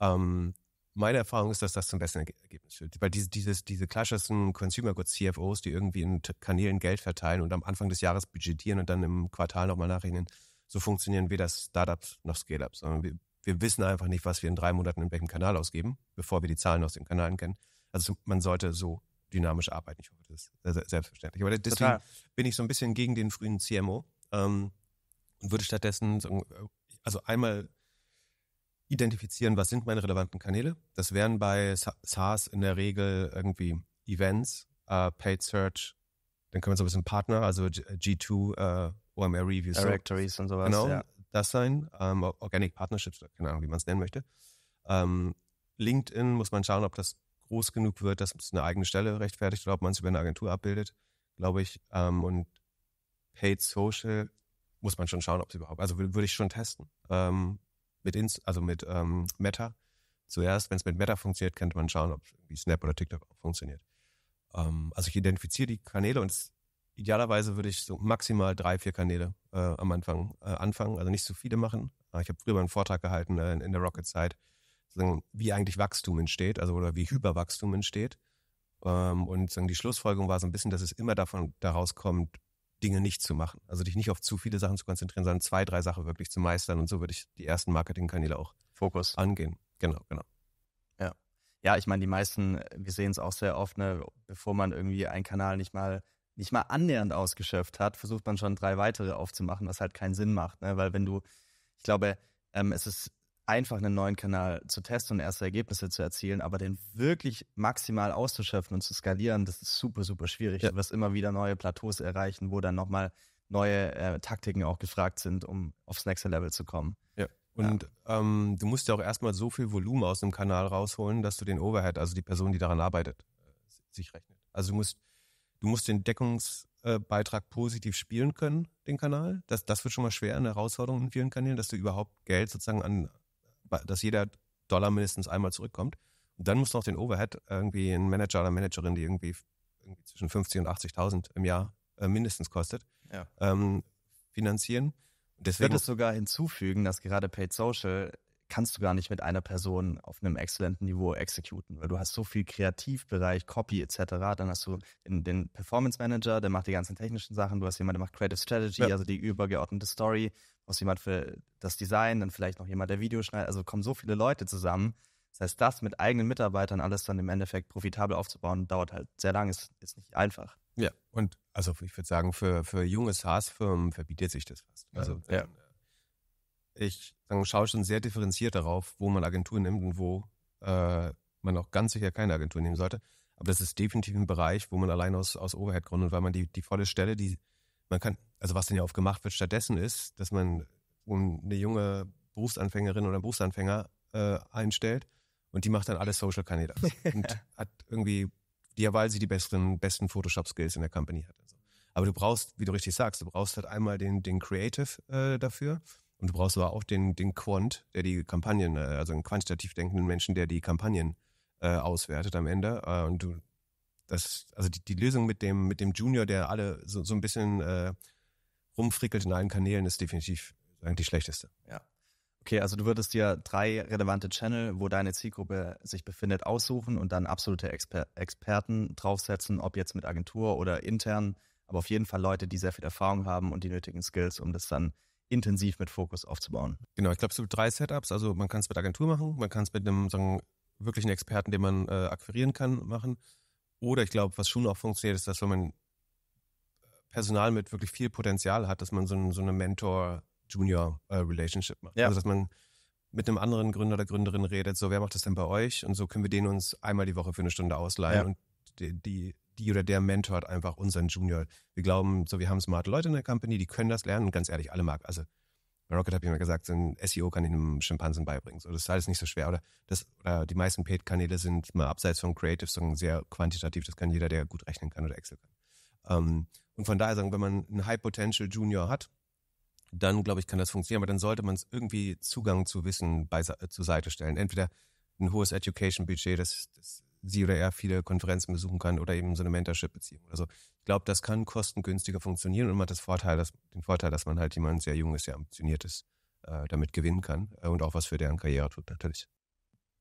Ähm, meine Erfahrung ist, dass das zum besten Ergebnis führt. Weil diese, dieses, diese klassischen Consumer Goods CFOs, die irgendwie in Kanälen Geld verteilen und am Anfang des Jahres budgetieren und dann im Quartal nochmal nachrechnen, so funktionieren weder Startups noch Scale-Ups, sondern wir wir wissen einfach nicht, was wir in drei Monaten in welchem Kanal ausgeben, bevor wir die Zahlen aus den Kanalen kennen. Also man sollte so dynamisch arbeiten. Ich hoffe, das ist selbstverständlich. Aber deswegen Total. bin ich so ein bisschen gegen den frühen CMO ähm, und würde stattdessen, also einmal identifizieren, was sind meine relevanten Kanäle. Das wären bei SaaS in der Regel irgendwie Events, äh, Paid Search, dann können wir so ein bisschen Partner, also G2, äh, OMR Reviews. Directories so. und sowas. Genau, ja das sein, ähm, Organic Partnerships, keine Ahnung, wie man es nennen möchte. Ähm, LinkedIn muss man schauen, ob das groß genug wird, dass es eine eigene Stelle rechtfertigt oder ob man es über eine Agentur abbildet, glaube ich. Ähm, und Paid Social muss man schon schauen, ob es überhaupt, also würde ich schon testen. Ähm, mit Inst also mit ähm, Meta. Zuerst, wenn es mit Meta funktioniert, könnte man schauen, ob irgendwie Snap oder TikTok auch funktioniert. Ähm, also ich identifiziere die Kanäle und es idealerweise würde ich so maximal drei, vier Kanäle äh, am Anfang äh, anfangen, also nicht zu so viele machen. Äh, ich habe früher mal einen Vortrag gehalten äh, in der Rocket Zeit, wie eigentlich Wachstum entsteht, also oder wie Hyperwachstum entsteht. Ähm, und sagen, die Schlussfolgerung war so ein bisschen, dass es immer davon daraus kommt, Dinge nicht zu machen. Also dich nicht auf zu viele Sachen zu konzentrieren, sondern zwei, drei Sachen wirklich zu meistern. Und so würde ich die ersten Marketingkanäle auch Fokus angehen. Genau, genau. Ja. Ja, ich meine, die meisten, wir sehen es auch sehr oft, ne, bevor man irgendwie einen Kanal nicht mal nicht mal annähernd ausgeschöpft hat, versucht man schon drei weitere aufzumachen, was halt keinen Sinn macht. Ne? Weil wenn du, ich glaube, ähm, es ist einfach einen neuen Kanal zu testen und erste Ergebnisse zu erzielen, aber den wirklich maximal auszuschöpfen und zu skalieren, das ist super, super schwierig. Ja. Du wirst immer wieder neue Plateaus erreichen, wo dann nochmal neue äh, Taktiken auch gefragt sind, um aufs nächste Level zu kommen. Ja. Und ja. Ähm, du musst ja auch erstmal so viel Volumen aus einem Kanal rausholen, dass du den Overhead, also die Person, die daran arbeitet, äh, sich rechnet. Also du musst Du musst den Deckungsbeitrag positiv spielen können, den Kanal. Das, das wird schon mal schwer, eine Herausforderung in vielen Kanälen, dass du überhaupt Geld sozusagen an, dass jeder Dollar mindestens einmal zurückkommt. Und dann musst du noch den Overhead irgendwie einen Manager oder Managerin, die irgendwie, irgendwie zwischen 50 und 80.000 im Jahr äh, mindestens kostet, ja. ähm, finanzieren. Deswegen ich würde sogar hinzufügen, dass gerade Paid Social kannst du gar nicht mit einer Person auf einem exzellenten Niveau exekuten, weil du hast so viel Kreativbereich, Copy etc. Dann hast du den Performance Manager, der macht die ganzen technischen Sachen, du hast jemanden, der macht Creative Strategy, ja. also die übergeordnete Story, du hast jemanden für das Design, dann vielleicht noch jemand, der Video schneidet. Also kommen so viele Leute zusammen. Das heißt, das mit eigenen Mitarbeitern alles dann im Endeffekt profitabel aufzubauen, dauert halt sehr lang, ist, ist nicht einfach. Ja, und also ich würde sagen, für, für junge SaaS-Firmen verbietet sich das fast. Also ja. Äh, ich sagen, schaue schon sehr differenziert darauf, wo man Agenturen nimmt und wo äh, man auch ganz sicher keine Agentur nehmen sollte. Aber das ist definitiv ein Bereich, wo man allein aus, aus Overhead-Gründen, weil man die, die volle Stelle, die man kann, also was denn ja oft gemacht wird stattdessen ist, dass man eine junge Berufsanfängerin oder Berufsanfänger äh, einstellt und die macht dann alle Social-Kanäle <laughs> und hat irgendwie, die, weil sie die besseren, besten Photoshop-Skills in der Company hat. Also. Aber du brauchst, wie du richtig sagst, du brauchst halt einmal den, den Creative äh, dafür und du brauchst aber auch den, den Quant, der die Kampagnen, äh, also einen quantitativ denkenden Menschen, der die Kampagnen äh, auswertet am Ende. Äh, und du, das, also die, die Lösung mit dem, mit dem Junior, der alle so, so ein bisschen äh, rumfrickelt in allen Kanälen, ist definitiv eigentlich die schlechteste. Ja. Okay, also du würdest dir drei relevante Channel, wo deine Zielgruppe sich befindet, aussuchen und dann absolute Exper Experten draufsetzen, ob jetzt mit Agentur oder intern, aber auf jeden Fall Leute, die sehr viel Erfahrung haben und die nötigen Skills, um das dann intensiv mit Fokus aufzubauen. Genau, ich glaube, es gibt drei Setups. Also man kann es mit Agentur machen, man kann es mit einem sagen, wirklichen Experten, den man äh, akquirieren kann, machen. Oder ich glaube, was schon auch funktioniert, ist, dass wenn man äh, Personal mit wirklich viel Potenzial hat, dass man so, ein, so eine Mentor-Junior-Relationship macht. Ja. Also dass man mit einem anderen Gründer oder Gründerin redet, so wer macht das denn bei euch? Und so können wir den uns einmal die Woche für eine Stunde ausleihen ja. und die, die die oder der Mentor hat einfach unseren Junior. Wir glauben, so, wir haben smarte Leute in der Company, die können das lernen. Und ganz ehrlich, alle mag, also bei Rocket habe ich immer gesagt, so ein SEO kann ich einem Schimpansen beibringen. So, das ist alles nicht so schwer. Oder, das, oder die meisten Paid-Kanäle sind mal abseits von Creative sondern sehr quantitativ. Das kann jeder, der gut rechnen kann oder Excel kann. Ähm, und von daher sagen, wenn man einen High-Potential Junior hat, dann glaube ich, kann das funktionieren. Aber dann sollte man es irgendwie Zugang zu Wissen bei, äh, zur Seite stellen. Entweder ein hohes Education-Budget, das, das sie oder er viele Konferenzen besuchen kann oder eben so eine Mentorship-Beziehung oder so. Ich glaube, das kann kostengünstiger funktionieren und man hat das Vorteil, dass, den Vorteil, dass man halt jemand sehr jung ist, sehr ambitioniert ist, äh, damit gewinnen kann äh, und auch was für deren Karriere tut natürlich.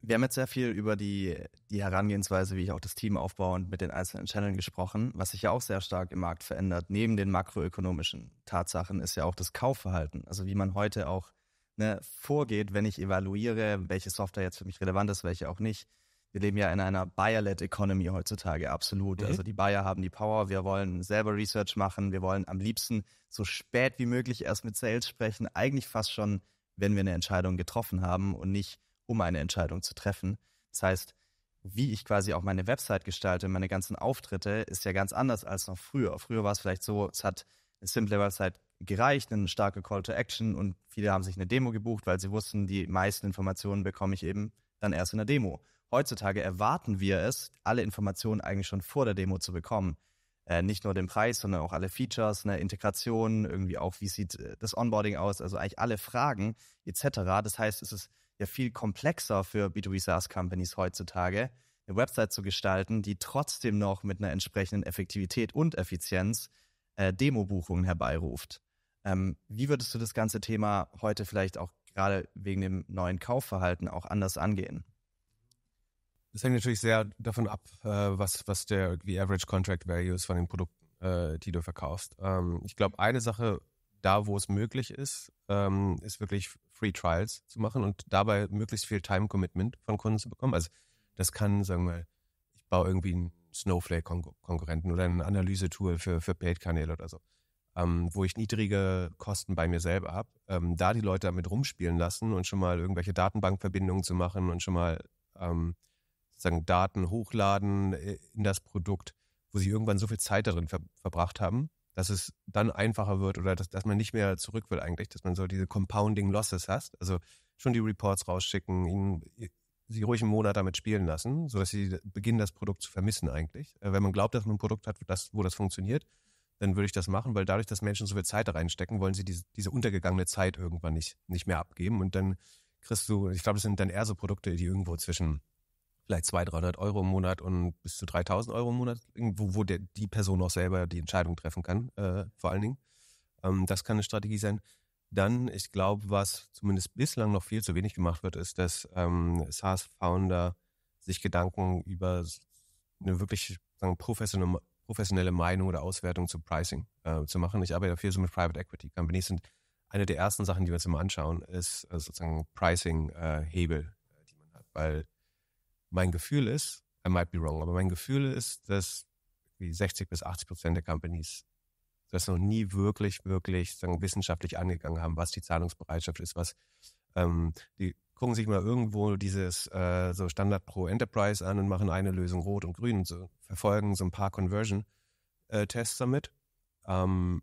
Wir haben jetzt sehr viel über die, die Herangehensweise, wie ich auch das Team aufbaue und mit den einzelnen Channeln gesprochen. Was sich ja auch sehr stark im Markt verändert, neben den makroökonomischen Tatsachen, ist ja auch das Kaufverhalten. Also wie man heute auch ne, vorgeht, wenn ich evaluiere, welche Software jetzt für mich relevant ist, welche auch nicht wir leben ja in einer Buyer-led Economy heutzutage, absolut. Mhm. Also die Buyer haben die Power, wir wollen selber Research machen, wir wollen am liebsten so spät wie möglich erst mit Sales sprechen, eigentlich fast schon, wenn wir eine Entscheidung getroffen haben und nicht um eine Entscheidung zu treffen. Das heißt, wie ich quasi auch meine Website gestalte, meine ganzen Auftritte, ist ja ganz anders als noch früher. Früher war es vielleicht so, es hat eine simple Website gereicht, eine starke Call to Action und viele haben sich eine Demo gebucht, weil sie wussten, die meisten Informationen bekomme ich eben dann erst in der Demo heutzutage erwarten wir es, alle Informationen eigentlich schon vor der Demo zu bekommen. Äh, nicht nur den Preis, sondern auch alle Features, eine Integration, irgendwie auch, wie sieht äh, das Onboarding aus, also eigentlich alle Fragen etc. Das heißt, es ist ja viel komplexer für B2B SaaS Companies heutzutage, eine Website zu gestalten, die trotzdem noch mit einer entsprechenden Effektivität und Effizienz äh, Demo-Buchungen herbeiruft. Ähm, wie würdest du das ganze Thema heute vielleicht auch gerade wegen dem neuen Kaufverhalten auch anders angehen? Das hängt natürlich sehr davon ab, äh, was, was der wie Average Contract Value ist von den Produkten, äh, die du verkaufst. Ähm, ich glaube, eine Sache, da wo es möglich ist, ähm, ist wirklich Free Trials zu machen und dabei möglichst viel Time Commitment von Kunden zu bekommen. Also das kann, sagen wir mal, ich baue irgendwie einen Snowflake-Konkurrenten oder ein Analyse-Tool für, für Paid-Kanäle oder so, ähm, wo ich niedrige Kosten bei mir selber habe, ähm, da die Leute damit rumspielen lassen und schon mal irgendwelche Datenbankverbindungen zu machen und schon mal ähm, sozusagen Daten hochladen äh, in das Produkt, wo sie irgendwann so viel Zeit darin ver verbracht haben, dass es dann einfacher wird oder dass, dass man nicht mehr zurück will eigentlich, dass man so diese Compounding Losses hast, also schon die Reports rausschicken, ihnen äh, sie ruhig einen Monat damit spielen lassen, sodass sie beginnen, das Produkt zu vermissen eigentlich. Äh, wenn man glaubt, dass man ein Produkt hat, das, wo das funktioniert, dann würde ich das machen, weil dadurch, dass Menschen so viel Zeit da reinstecken, wollen sie diese, diese untergegangene Zeit irgendwann nicht, nicht mehr abgeben und dann kriegst du, ich glaube, das sind dann eher so Produkte, die irgendwo zwischen vielleicht 200, 300 Euro im Monat und bis zu 3000 Euro im Monat, wo, wo der, die Person auch selber die Entscheidung treffen kann, äh, vor allen Dingen. Ähm, das kann eine Strategie sein. Dann, ich glaube, was zumindest bislang noch viel zu wenig gemacht wird, ist, dass ähm, SaaS-Founder sich Gedanken über eine wirklich sagen, professionelle, professionelle Meinung oder Auswertung zu Pricing äh, zu machen. Ich arbeite viel so mit Private Equity Companies und eine der ersten Sachen, die wir uns immer anschauen, ist äh, sozusagen Pricing-Hebel, äh, äh, die man hat, weil mein Gefühl ist, I might be wrong, aber mein Gefühl ist, dass wie 60 bis 80 Prozent der Companies das noch nie wirklich, wirklich sagen, wissenschaftlich angegangen haben, was die Zahlungsbereitschaft ist, was ähm, die gucken sich mal irgendwo dieses äh, so Standard Pro Enterprise an und machen eine Lösung rot und grün und so, verfolgen so ein paar Conversion äh, Tests damit. Ähm,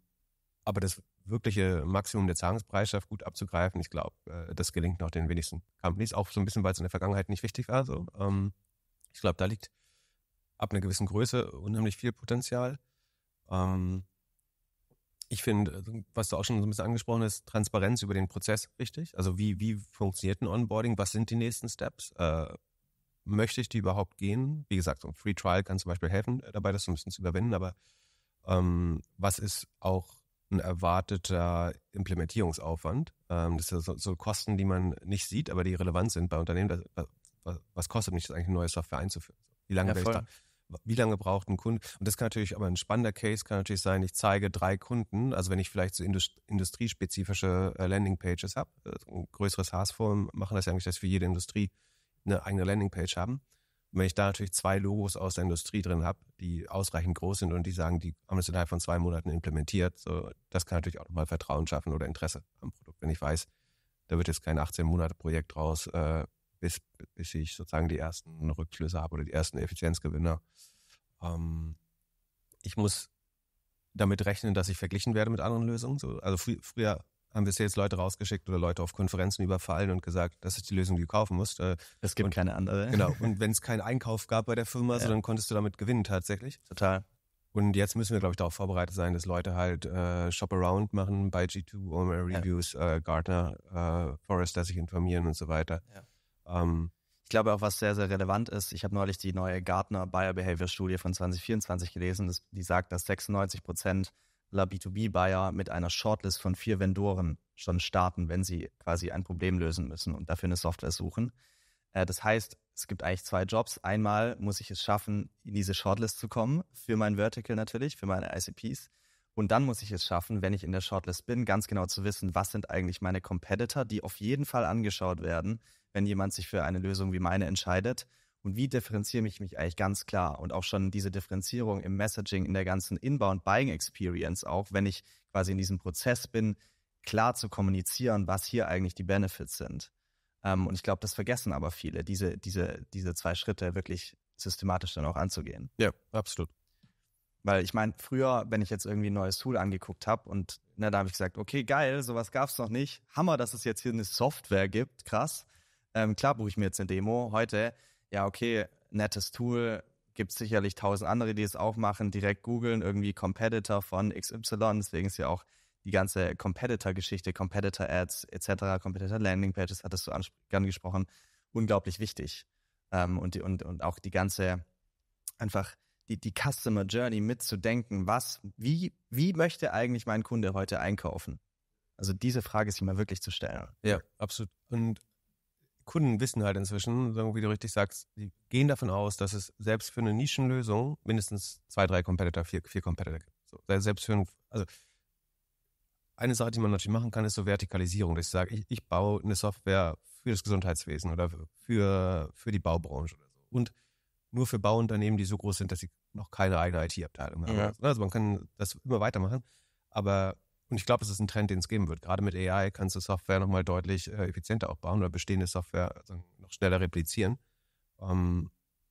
aber das wirkliche Maximum der Zahlungsbereitschaft gut abzugreifen. Ich glaube, äh, das gelingt noch den wenigsten Companies, auch so ein bisschen, weil es in der Vergangenheit nicht wichtig war. So. Ähm, ich glaube, da liegt ab einer gewissen Größe unheimlich viel Potenzial. Ähm, ich finde, äh, was du auch schon so ein bisschen angesprochen hast, Transparenz über den Prozess richtig. Also wie, wie funktioniert ein Onboarding? Was sind die nächsten Steps? Äh, möchte ich die überhaupt gehen? Wie gesagt, so ein Free Trial kann zum Beispiel helfen äh, dabei, das so ein bisschen zu überwinden, aber ähm, was ist auch ein erwarteter Implementierungsaufwand. Ähm, das sind so, so, Kosten, die man nicht sieht, aber die relevant sind bei Unternehmen. Das, was, was, kostet mich das eigentlich, eine neue Software einzuführen? Wie lange ja, da, Wie lange braucht ein Kunde? Und das kann natürlich, aber ein spannender Case kann natürlich sein, ich zeige drei Kunden, also wenn ich vielleicht so indust industriespezifische äh, Landingpages habe, äh, ein größeres Haarform machen das ja eigentlich, dass wir jede Industrie eine eigene Landingpage haben wenn ich da natürlich zwei Logos aus der Industrie drin habe, die ausreichend groß sind und die sagen, die haben es innerhalb von zwei Monaten implementiert, so, das kann natürlich auch nochmal Vertrauen schaffen oder Interesse am Produkt. Wenn ich weiß, da wird jetzt kein 18-Monate-Projekt raus, äh, bis, bis ich sozusagen die ersten Rückschlüsse habe oder die ersten Effizienzgewinner. Ähm, ich muss damit rechnen, dass ich verglichen werde mit anderen Lösungen. So, also frü früher haben bisher jetzt Leute rausgeschickt oder Leute auf Konferenzen überfallen und gesagt, das ist die Lösung, die du kaufen musst. Äh, es gibt und, keine andere. Genau. <laughs> Und wenn es keinen Einkauf gab bei der Firma, ja. so dann konntest du damit gewinnen tatsächlich. Total. Und jetzt müssen wir, glaube ich, darauf vorbereitet sein, dass Leute halt äh, Shop Around machen bei G2, OMR äh, Reviews, ja. äh, Gartner, äh, Forrester sich informieren und so weiter. Ja. Ähm, ich glaube auch, was sehr, sehr relevant ist, ich habe neulich die neue Gartner Buyer Behavior Studie von 2024 gelesen, das, die sagt, dass 96 Prozent B2B-Buyer mit einer Shortlist von vier Vendoren schon starten, wenn sie quasi ein Problem lösen müssen und dafür eine Software suchen. Äh, das heißt, es gibt eigentlich zwei Jobs. Einmal muss ich es schaffen, in diese Shortlist zu kommen, für mein Vertical natürlich, für meine ICPs. Und dann muss ich es schaffen, wenn ich in der Shortlist bin, ganz genau zu wissen, was sind eigentlich meine Competitor, die auf jeden Fall angeschaut werden, wenn jemand sich für eine Lösung wie meine entscheidet und wie differenziere ich mich eigentlich ganz klar und auch schon diese Differenzierung im Messaging, in der ganzen Inbound Buying Experience, auch wenn ich quasi in diesem Prozess bin, klar zu kommunizieren, was hier eigentlich die Benefits sind. Ähm, und ich glaube, das vergessen aber viele, diese, diese, diese zwei Schritte wirklich systematisch dann auch anzugehen. Ja, absolut. Weil ich meine, früher, wenn ich jetzt irgendwie ein neues Tool angeguckt habe und ne, da habe ich gesagt, okay, geil, sowas gab es noch nicht. Hammer, dass es jetzt hier eine Software gibt, krass. Ähm, klar buche ich mir jetzt eine Demo. Heute, ja, okay, nettes Tool, gibt sicherlich tausend andere, die es auch machen, direkt googeln, irgendwie Competitor von XY, deswegen ist ja auch die ganze Competitor-Geschichte, Competitor-Ads etc., Competitor-Landing-Pages, hattest du angesprochen, unglaublich wichtig. Ähm, und, die, und, und auch die ganze, einfach die, die Customer Journey mitzudenken, was, wie, wie möchte eigentlich mein Kunde heute einkaufen? Also diese Frage sich mal wirklich zu stellen. Ja, absolut. Und Kunden wissen halt inzwischen, wie du richtig sagst, die gehen davon aus, dass es selbst für eine Nischenlösung mindestens zwei, drei Competitor, vier, vier Competitor gibt. So, selbst für ein, also eine Sache, die man natürlich machen kann, ist so Vertikalisierung. Dass ich sage, ich, ich baue eine Software für das Gesundheitswesen oder für, für die Baubranche oder so. Und nur für Bauunternehmen, die so groß sind, dass sie noch keine eigene IT-Abteilung haben. Ja. Also, ne, also man kann das immer weitermachen, aber und ich glaube, es ist ein Trend, den es geben wird. Gerade mit AI kannst du Software nochmal deutlich äh, effizienter aufbauen oder bestehende Software also noch schneller replizieren. Ähm,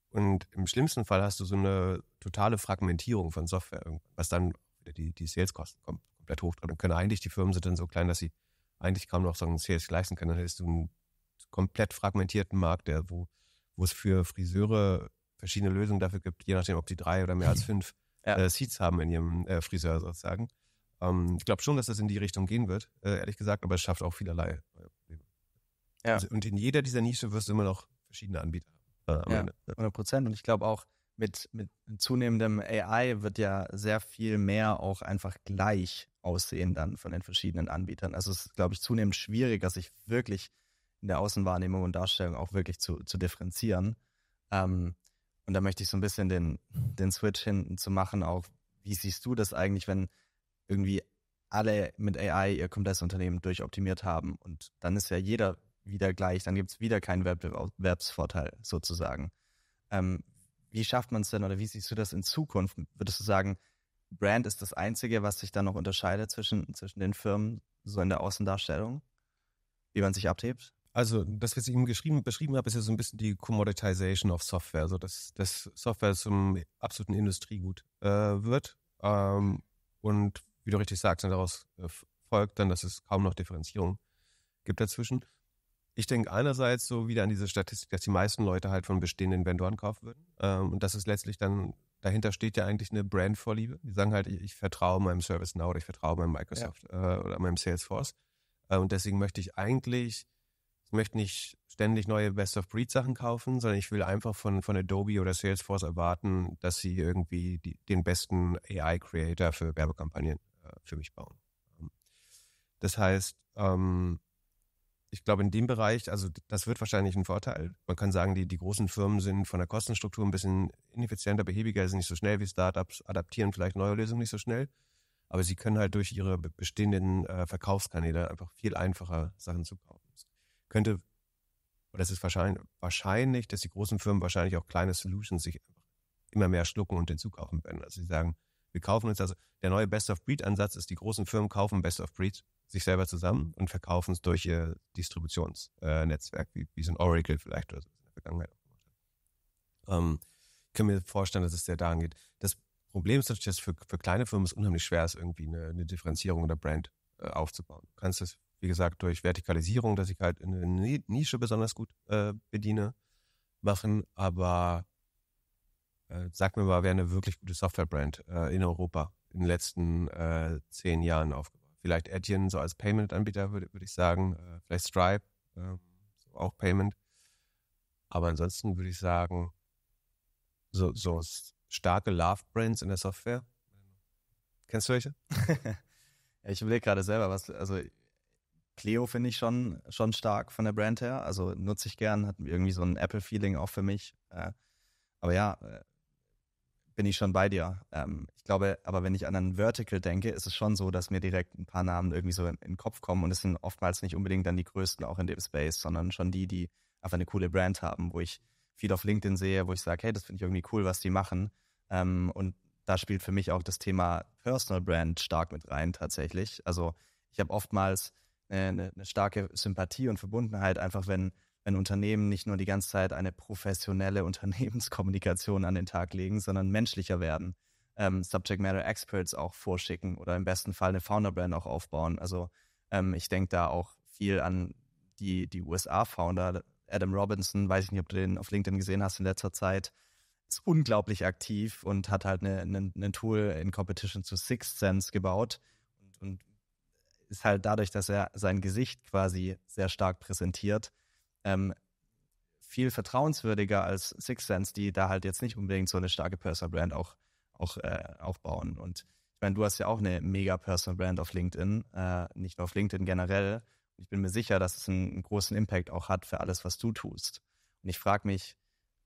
und im schlimmsten Fall hast du so eine totale Fragmentierung von Software, was dann wieder die, die Sales-Kosten komplett hochdrückt. Und können eigentlich, die Firmen sind dann so klein, dass sie eigentlich kaum noch so einen Sales leisten können. Dann hast du einen komplett fragmentierten Markt, der, wo, wo es für Friseure verschiedene Lösungen dafür gibt, je nachdem, ob die drei oder mehr als <laughs> fünf ja. äh, Seats haben in ihrem äh, Friseur sozusagen. Ähm, ich glaube schon, dass das in die Richtung gehen wird, äh, ehrlich gesagt, aber es schafft auch vielerlei Probleme. Ja. Also, und in jeder dieser Nische wirst du immer noch verschiedene Anbieter haben. Äh, ja, 100 Prozent. Und ich glaube auch, mit, mit zunehmendem AI wird ja sehr viel mehr auch einfach gleich aussehen dann von den verschiedenen Anbietern. Also es ist, glaube ich, zunehmend schwieriger, sich wirklich in der Außenwahrnehmung und Darstellung auch wirklich zu, zu differenzieren. Ähm, und da möchte ich so ein bisschen den, den Switch hinten zu machen, auch wie siehst du das eigentlich, wenn irgendwie alle mit AI ihr komplettes Unternehmen durchoptimiert haben und dann ist ja jeder wieder gleich, dann gibt es wieder keinen Wettbewerbsvorteil sozusagen. Ähm, wie schafft man es denn oder wie siehst du das in Zukunft? Würdest du sagen, Brand ist das Einzige, was sich dann noch unterscheidet zwischen, zwischen den Firmen, so in der Außendarstellung, wie man sich abhebt? Also, das, was ich eben geschrieben, beschrieben habe, ist ja so ein bisschen die Commoditization of Software. Also, dass, dass Software zum absoluten Industriegut äh, wird. Ähm, und wie du richtig sagst, und ne, daraus äh, folgt dann, dass es kaum noch Differenzierung gibt dazwischen. Ich denke einerseits so wieder an diese Statistik, dass die meisten Leute halt von bestehenden Vendoren kaufen würden. Ähm, und das ist letztlich dann, dahinter steht ja eigentlich eine Brandvorliebe. Die sagen halt, ich, vertraue meinem ServiceNow oder ich vertraue meinem Microsoft ja. Äh, oder meinem Salesforce. Äh, und deswegen möchte ich eigentlich, ich möchte nicht ständig neue Best-of-Breed-Sachen kaufen, sondern ich will einfach von, von Adobe oder Salesforce erwarten, dass sie irgendwie die, den besten AI-Creator für Werbekampagnen für mich bauen. Ähm, das heißt, ähm, ich glaube, in dem Bereich, also das wird wahrscheinlich ein Vorteil. Man kann sagen, die, die großen Firmen sind von der Kostenstruktur ein bisschen ineffizienter, behäbiger, sind nicht so schnell wie Startups, adaptieren vielleicht neue Lösungen nicht so schnell. Aber sie können halt durch ihre bestehenden äh, Verkaufskanäle einfach viel einfacher Sachen zu kaufen. Das könnte, oder es ist wahrscheinlich, wahrscheinlich, dass die großen Firmen wahrscheinlich auch kleine Solutions sich einfach immer mehr schlucken und hinzukaufen werden. Also sie sagen, wir kaufen uns also, der neue Best-of-Breed-Ansatz ist, die großen Firmen kaufen Best-of-Breed sich selber zusammen und verkaufen es durch ihr Distributionsnetzwerk, wie, wie so ein Oracle vielleicht oder so in der Vergangenheit auch gemacht Ähm, ich kann mir vorstellen, dass es sehr daran geht. Das Problem ist natürlich, dass für, für kleine Firmen es unheimlich schwer ist, irgendwie eine, eine Differenzierung der Brand äh, aufzubauen. Du kannst das, wie gesagt, durch Vertikalisierung, dass ich halt eine Nische besonders gut äh, bediene, machen, aber äh, sag mir mal, wer eine wirklich gute Softwarebrand äh, in Europa in den letzten äh, zehn Jahren aufgebaut Vielleicht Etienne, so als Payment-Anbieter würde würd ich sagen, äh, vielleicht Stripe, ähm, so auch Payment. Aber ansonsten würde ich sagen, so, so starke Love-Brands in der Software. Kennst du welche? <laughs> ich überlege gerade selber, was, also Cleo finde ich schon, schon stark von der Brand her. Also nutze ich gern, hat irgendwie so ein Apple-Feeling auch für mich. Äh. Aber ja, äh, bin ich schon bei dir. Ähm, ich glaube, aber wenn ich an einen Vertical denke, ist es schon so, dass mir direkt ein paar Namen irgendwie so in, in den Kopf kommen und es sind oftmals nicht unbedingt dann die größten auch in dem Space, sondern schon die, die einfach eine coole Brand haben, wo ich viel auf LinkedIn sehe, wo ich sage, hey, das finde ich irgendwie cool, was die machen. Ähm, und da spielt für mich auch das Thema Personal Brand stark mit rein tatsächlich. Also ich habe oftmals eine, äh, eine starke Sympathie und Verbundenheit, einfach wenn wenn Unternehmen nicht nur die ganze Zeit eine professionelle <laughs> Unternehmenskommunikation an den Tag legen, sondern menschlicher werden, ähm, Subject Matter Experts auch vorschicken oder im besten Fall eine Founder Brand auch aufbauen. Also ähm, ich denke da auch viel an die, die USA-Founder. Adam Robinson, weiß ich nicht, ob du den auf LinkedIn gesehen hast in letzter Zeit, ist unglaublich aktiv und hat halt ein Tool in Competition zu Sixth Sense gebaut und, und ist halt dadurch, dass er sein Gesicht quasi sehr stark präsentiert, ähm, viel vertrauenswürdiger als Six Sense, die da halt jetzt nicht unbedingt so eine starke Personal Brand auch, auch äh, aufbauen. Und ich meine, du hast ja auch eine mega Personal Brand auf LinkedIn, äh, nicht nur auf LinkedIn generell. Und ich bin mir sicher, dass es einen, einen großen Impact auch hat für alles, was du tust. Und ich frage mich,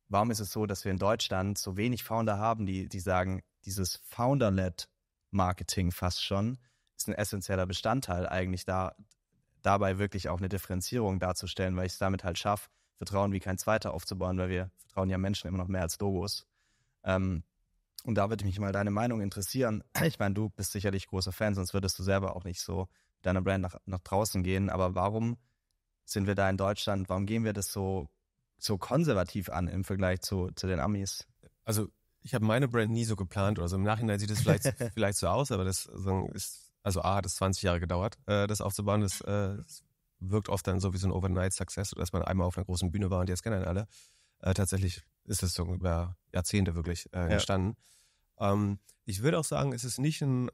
warum ist es so, dass wir in Deutschland so wenig Founder haben, die, die sagen, dieses Founder-led Marketing fast schon, ist ein essentieller Bestandteil eigentlich da, dabei wirklich auch eine Differenzierung darzustellen, weil ich es damit halt schaffe, Vertrauen wie kein zweiter aufzubauen, weil wir vertrauen ja Menschen immer noch mehr als Logos. Ähm, und da würde mich mal deine Meinung interessieren. <clears throat> Ich meine, du bist sicherlich großer Fan, sonst würdest du selber auch nicht so deiner Brand nach, nach draußen gehen. Aber warum sind wir da in Deutschland? Warum gehen wir das so, so konservativ an im Vergleich zu, zu den Amis? Also ich habe meine Brand nie so geplant oder so. Im Nachhinein sieht es vielleicht, <laughs> vielleicht so aus, aber das also, ist also A, hat es 20 Jahre gedauert, äh, das aufzubauen. Das äh, wirkt oft dann so wie so ein Overnight-Success, dass man einmal auf einer großen Bühne war und jetzt kennen alle. Äh, tatsächlich ist es so über Jahrzehnte wirklich äh, entstanden. Ja. Ähm, ich würde auch sagen, es ist nicht ein,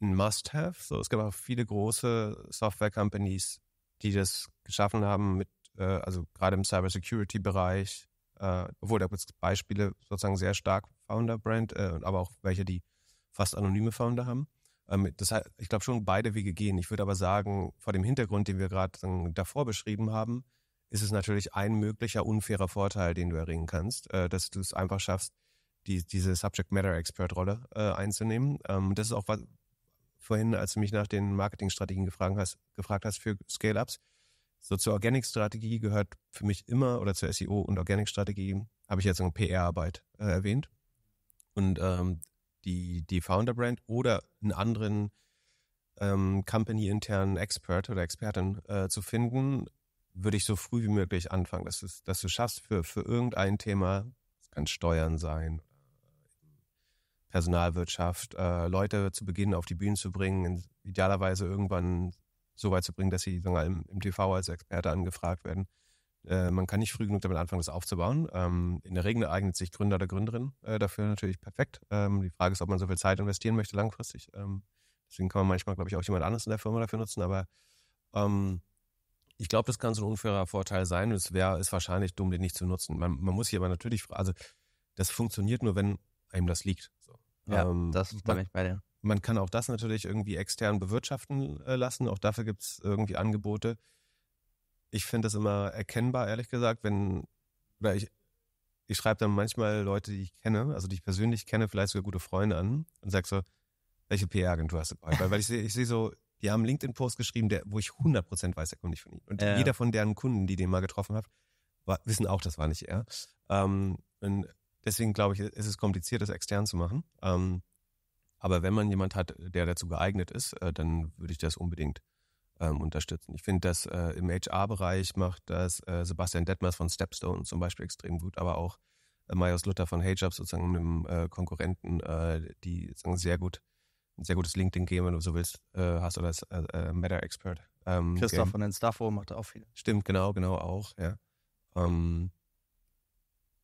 ein Must-Have. So, es gibt auch viele große Software-Companies, die das geschaffen haben mit, äh, also gerade im Cybersecurity-Bereich, äh, obwohl da gibt es Beispiele sozusagen sehr stark Founder-Brand, äh, aber auch welche, die fast anonyme Founder haben. Ähm, das heißt, ich glaube schon, beide Wege gehen. Ich würde aber sagen, vor dem Hintergrund, den wir gerade davor beschrieben haben, ist es natürlich ein möglicher unfairer Vorteil, den du erringen kannst, äh, dass du es einfach schaffst, die, diese Subject Matter Expert Rolle äh, einzunehmen. Ähm, das ist auch was, vorhin, als du mich nach den Marketingstrategien gefragt hast, gefragt hast für Scale-Ups. So zur Organic-Strategie gehört für mich immer, oder zur SEO und Organic-Strategie, habe ich jetzt eine PR-Arbeit äh, erwähnt. Und ähm, die, die Founder-Brand oder einen anderen ähm, company-internen Expert oder Expertin äh, zu finden, würde ich so früh wie möglich anfangen, dass, es, dass du schaffst für, für irgendein Thema, es kann Steuern sein, Personalwirtschaft, äh, Leute zu Beginn auf die Bühne zu bringen, idealerweise irgendwann so weit zu bringen, dass sie sagen wir, im, im TV als Experte angefragt werden äh, man kann nicht früh genug damit anfangen, das aufzubauen. Ähm, in der Regel eignet sich Gründer oder Gründerin äh, dafür natürlich perfekt. Ähm, die Frage ist, ob man so viel Zeit investieren möchte langfristig. Ähm, deswegen kann man manchmal, glaube ich, auch jemand anderes in der Firma dafür nutzen. Aber ähm, ich glaube, das kann so ein unfairer Vorteil sein. Es wäre ist wahrscheinlich dumm, den nicht zu nutzen. Man, man muss hier aber natürlich, also das funktioniert nur, wenn einem das liegt. So. Ja, ähm, das bin ich bei dir. Man kann auch das natürlich irgendwie extern bewirtschaften äh, lassen. Auch dafür gibt es irgendwie Angebote ich finde das immer erkennbar, ehrlich gesagt, wenn, oder ich, ich schreibe dann manchmal Leute, die ich kenne, also die ich persönlich kenne, vielleicht sogar gute Freunde an und sage so, welche PR-Agentur hast du bei? Weil, weil ich sehe ich seh so, die haben einen LinkedIn-Post geschrieben, der, wo ich 100% weiß, der kommt nicht von ihnen. Und ja. jeder von deren Kunden, die den mal getroffen hat, war, wissen auch, das war nicht er. Ähm, und deswegen glaube ich, ist es kompliziert, das extern zu machen. Ähm, aber wenn man jemand hat, der dazu geeignet ist, äh, dann würde ich das unbedingt ähm, unterstützen. Ich finde, dass äh, im HR-Bereich macht das äh, Sebastian Detmers von Stepstone zum Beispiel extrem gut, aber auch äh, Marius Luther von HeyJobs, sozusagen einem äh, Konkurrenten, äh, die sozusagen sehr gut ein sehr gutes LinkedIn-Game, wenn du so willst, äh, hast oder als äh, äh, Meta-Expert. Ähm, Christoph Game. von Staffo macht auch viel. Stimmt, genau, genau auch, ja. Ähm,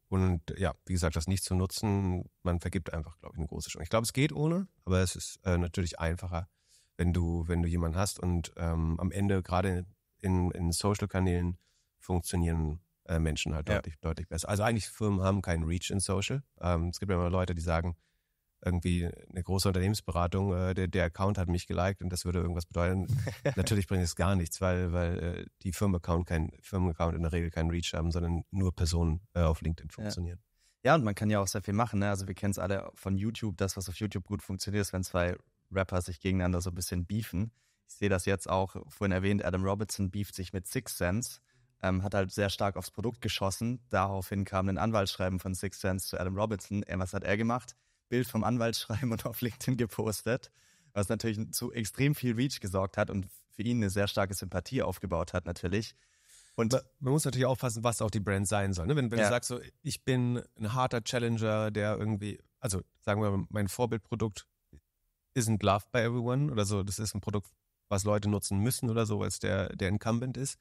und ja, wie gesagt, das nicht zu nutzen, man vergibt einfach, glaube ich, eine große Chance. Ich glaube, es geht ohne, aber es ist äh, natürlich einfacher, wenn du, wenn du jemanden hast und ähm, am Ende gerade in, in Social-Kanälen funktionieren äh, Menschen halt deutlich, ja. deutlich besser. Also eigentlich Firmen haben keinen Reach in Social. Ähm, es gibt ja immer Leute, die sagen, irgendwie eine große Unternehmensberatung, äh, der, der Account hat mich geliked und das würde irgendwas bedeuten. <laughs> Natürlich bringt es gar nichts, weil, weil äh, die Firmenaccount kein Firmenaccount in der Regel keinen Reach haben, sondern nur Personen äh, auf LinkedIn funktionieren. Ja. ja. und man kann ja auch sehr viel machen. Ne? Also wir kennen es alle von YouTube, das, was auf YouTube gut funktioniert, ist, wenn zwei Rapper sich gegeneinander so ein bisschen beefen. Ich sehe das jetzt auch, vorhin erwähnt, Adam Robertson beeft sich mit Six Sense, ähm, hat halt sehr stark aufs Produkt geschossen. Daraufhin kam ein Anwaltsschreiben von Six Sense zu Adam Robertson. Äh, was hat er gemacht? Bild vom Anwaltsschreiben <laughs> und auf LinkedIn gepostet, was natürlich zu extrem viel Reach gesorgt hat und für ihn eine sehr starke Sympathie aufgebaut hat natürlich. Und man muss natürlich aufpassen, was auch die Brand sein soll. Ne? Wenn, wenn ja. du sagst, so, ich bin ein harter Challenger, der irgendwie, also sagen wir, mal, mein Vorbildprodukt isn't loved by everyone oder so, das ist ein Produkt, was Leute nutzen müssen oder so, weil es der, der Incumbent ist,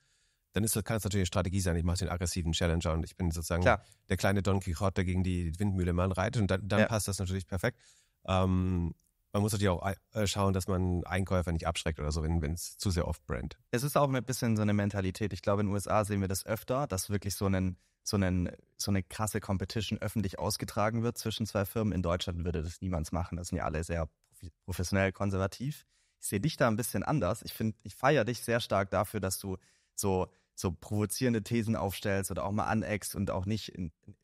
dann ist, kann es natürlich eine Strategie sein, ich mache den aggressiven Challenger und ich bin sozusagen Klar. der kleine Don Quixote, der gegen die Windmühle mal reitet und dann, dann ja. passt das natürlich perfekt. Ähm, man muss natürlich auch äh, schauen, dass man Einkäufer nicht abschreckt oder so, wenn es zu sehr off-brand. Es ist auch ein bisschen so eine Mentalität. Ich glaube, in den USA sehen wir das öfter, dass wirklich so, einen, so, einen, so eine krasse Competition öffentlich ausgetragen wird zwischen zwei Firmen. In Deutschland würde das niemand machen. Das sind ja alle sehr professionell konservativ. Ich sehe dich da ein bisschen anders. Ich finde, ich feiere dich sehr stark dafür, dass du so so provozierende Thesen aufstellst oder auch mal aneckst und auch nicht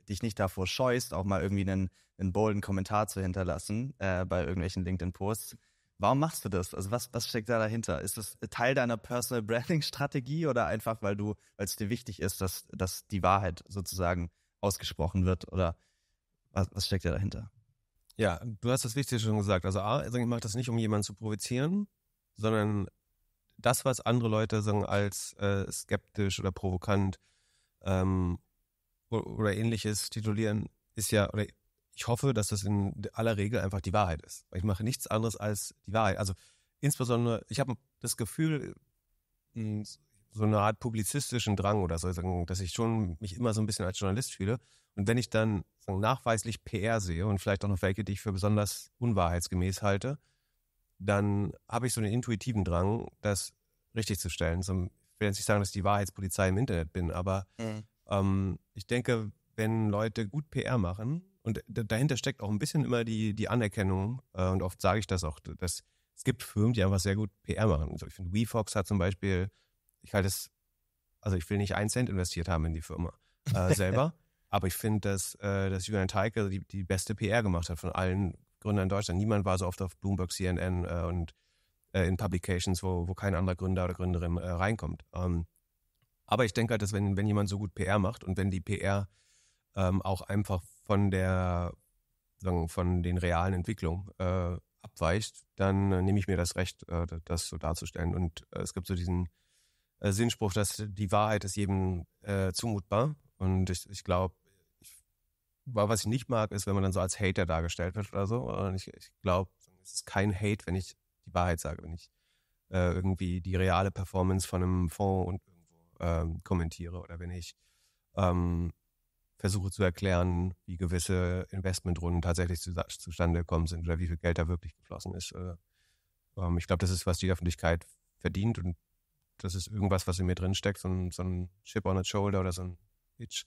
dich nicht davor scheust, auch mal irgendwie einen, einen bolden Kommentar zu hinterlassen äh, bei irgendwelchen LinkedIn-Posts. Warum machst du das? Also was, was steckt da dahinter? Ist das Teil deiner Personal Branding Strategie oder einfach, weil du, weil es dir wichtig ist, dass, dass die Wahrheit sozusagen ausgesprochen wird oder was, was steckt da dahinter? Ja, du hast das Wichtigste schon gesagt. Also A, ich mache das nicht, um jemanden zu provozieren, sondern das, was andere Leute sagen als äh, skeptisch oder provokant ähm, oder ähnliches titulieren, ist ja, oder ich hoffe, dass das in aller Regel einfach die Wahrheit ist. Ich mache nichts anderes als die Wahrheit. Also insbesondere, ich habe das Gefühl, hm, so eine Art publizistischen Drang oder so, dass ich schon mich immer so ein bisschen als Journalist fühle. Und wenn ich dann nachweislich PR sehe und vielleicht auch noch welche, die ich für besonders unwahrheitsgemäß halte, dann habe ich so einen intuitiven Drang, das richtig zu stellen. So, ich will jetzt nicht sagen, dass ich die Wahrheitspolizei im Internet bin, aber mhm. ähm, ich denke, wenn Leute gut PR machen, und dahinter steckt auch ein bisschen immer die, die Anerkennung, äh, und oft sage ich das auch, dass es gibt Firmen, die einfach sehr gut PR machen. Also ich finde, WeFox hat zum Beispiel ich halte es, also ich will nicht einen Cent investiert haben in die Firma äh, <laughs> selber, aber ich finde, dass, äh, dass Julian Teike die, die beste PR gemacht hat von allen Gründern in Deutschland. Niemand war so oft auf Bloomberg, CNN äh, und äh, in Publications, wo, wo kein anderer Gründer oder Gründerin äh, reinkommt. Ähm, aber ich denke halt, dass wenn, wenn jemand so gut PR macht und wenn die PR ähm, auch einfach von der, sagen, von den realen Entwicklungen äh, abweicht, dann äh, nehme ich mir das Recht, äh, das so darzustellen. Und äh, es gibt so diesen äh, Sinnspruch, dass die Wahrheit ist jedem äh, zumutbar. Und ich, ich glaube, was ich nicht mag, ist, wenn man dann so als Hater dargestellt wird oder so. Und ich, ich glaube, es ist kein Hate, wenn ich die Wahrheit sage, wenn ich äh, irgendwie die reale Performance von einem Fonds und irgendwo ähm, kommentiere oder wenn ich ähm, versuche zu erklären, wie gewisse Investmentrunden tatsächlich zu, zustande gekommen sind oder wie viel Geld da wirklich geflossen ist. Äh, ähm, ich glaube, das ist, was die Öffentlichkeit verdient und das ist irgendwas, was in mir drin steckt, so ein, so ein Chip on the Shoulder oder so ein Itch,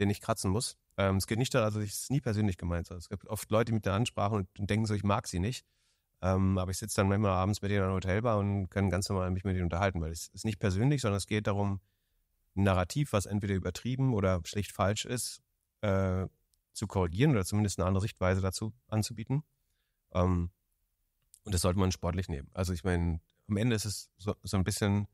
den ich kratzen muss. Ähm, es geht nicht darum, also ich es nie persönlich gemeint. Es gibt oft Leute, die mit der Ansprache und denken so, ich mag sie nicht. Ähm, aber ich sitze dann manchmal abends mit denen in einer Hotelbar und kann ganz normal mich mit denen unterhalten, weil es ist nicht persönlich, sondern es geht darum, ein Narrativ, was entweder übertrieben oder schlicht falsch ist, äh, zu korrigieren oder zumindest eine andere Sichtweise dazu anzubieten. Ähm, und das sollte man sportlich nehmen. Also ich meine, am Ende ist es so, so ein bisschen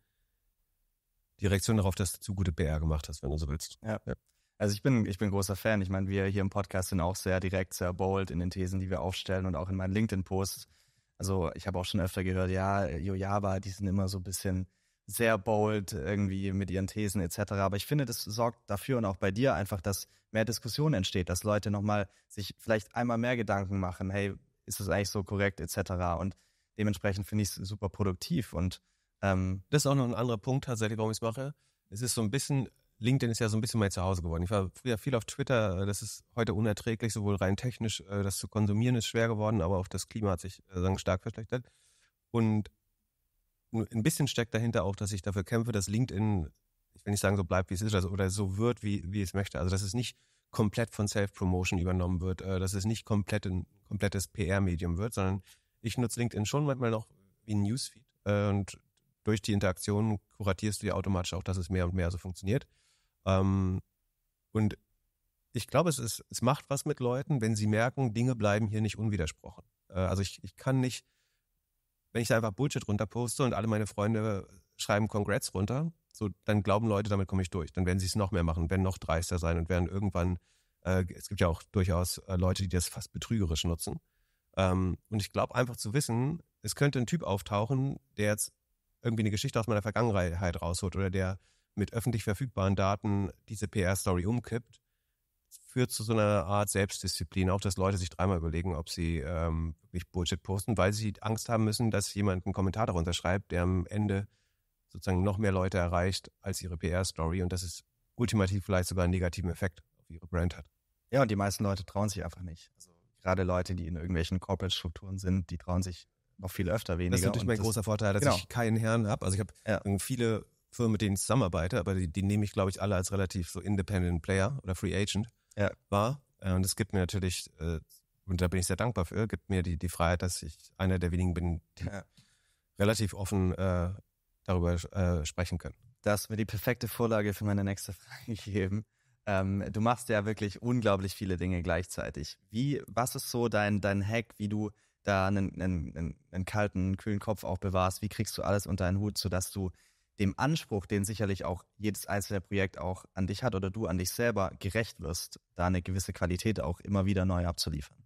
die Reaktion darauf, dass du gute PR gemacht hast, wenn du so willst. Ja. ja. Also ich bin, ich bin großer Fan. Ich meine, wir hier im Podcast sind auch sehr direkt, sehr bold in den Thesen, die wir aufstellen und auch in meinen LinkedIn-Posts. Also ich habe auch schon öfter gehört, ja, Jojaba, die sind immer so ein bisschen sehr bold irgendwie mit ihren Thesen etc. Aber ich finde, das sorgt dafür und auch bei dir einfach, dass mehr Diskussion entsteht, dass Leute nochmal sich vielleicht einmal mehr Gedanken machen, hey, ist das eigentlich so korrekt etc. Und dementsprechend finde ich es super produktiv und ähm, das ist auch noch ein anderer Punkt tatsächlich, warum ich es mache. Es ist so ein bisschen, LinkedIn ist ja so ein bisschen mein Zuhause geworden. Ich war früher viel auf Twitter, äh, das ist heute unerträglich, sowohl rein technisch, äh, das zu konsumieren ist schwer geworden, aber auch das Klima hat sich äh, sagen, stark verschlechtert. Und ein bisschen steckt dahinter auch, dass ich dafür kämpfe, dass LinkedIn, ich will nicht sagen, so bleibt, wie es ist, also, oder so wird, wie, wie es möchte. Also, dass es nicht komplett von Self-Promotion übernommen wird, dass es nicht komplett ein komplettes PR-Medium wird, sondern ich nutze LinkedIn schon manchmal noch wie ein Newsfeed. Und durch die Interaktion kuratierst du ja automatisch auch, dass es mehr und mehr so funktioniert. Ähm, und ich glaube, es ist, es macht was mit Leuten, wenn sie merken, Dinge bleiben hier nicht unwidersprochen. Äh, also ich, ich kann nicht, wenn ich da einfach Bullshit runterposte und alle meine Freunde schreiben Congrats runter, so, dann glauben Leute, damit komme ich durch. Dann werden sie es noch mehr machen, werden noch dreister sein und werden irgendwann, äh, es gibt ja auch durchaus äh, Leute, die das fast betrügerisch nutzen. Ähm, und ich glaube einfach zu wissen, es könnte ein Typ auftauchen, der jetzt irgendwie eine Geschichte aus meiner Vergangenheit rausholt oder der mit öffentlich verfügbaren Daten diese PR-Story umkippt, führt zu so einer Art Selbstdisziplin, auch dass Leute sich dreimal überlegen, ob sie ähm, wirklich Bullshit posten, weil sie Angst haben müssen, dass jemand einen Kommentar darunter schreibt, der am Ende sozusagen noch mehr Leute erreicht als ihre PR-Story und dass es ultimativ vielleicht sogar einen negativen Effekt auf ihre Brand hat. Ja, und die meisten Leute trauen sich einfach nicht. Also gerade Leute, die in irgendwelchen Corporate-Strukturen sind, die trauen sich noch viel öfter weniger. Das ist natürlich mein großer Vorteil, dass genau. ich keinen Herrn habe. Also ich habe ja. viele Firmen, mit denen ich zusammenarbeite, aber die, die nehme ich, glaube ich, alle als relativ so Independent Player oder Free Agent ja. wahr. Äh, und es gibt mir natürlich, äh, und da bin ich sehr dankbar für, gibt mir die, die Freiheit, dass ich einer der wenigen bin, die ja. relativ offen äh, darüber äh, sprechen können. Das hast mir die perfekte Vorlage für meine nächste Frage <laughs> gegeben. Ähm, du machst ja wirklich unglaublich viele Dinge gleichzeitig. Wie, was ist so dein, dein Hack, wie du da einen, einen, einen kalten, kühlen Kopf auch bewahrst? Wie kriegst du alles unter einen Hut, sodass du dem Anspruch, den sicherlich auch jedes einzelne Projekt auch an dich hat oder du an dich selber gerecht wirst, da eine gewisse Qualität auch immer wieder neu abzuliefern?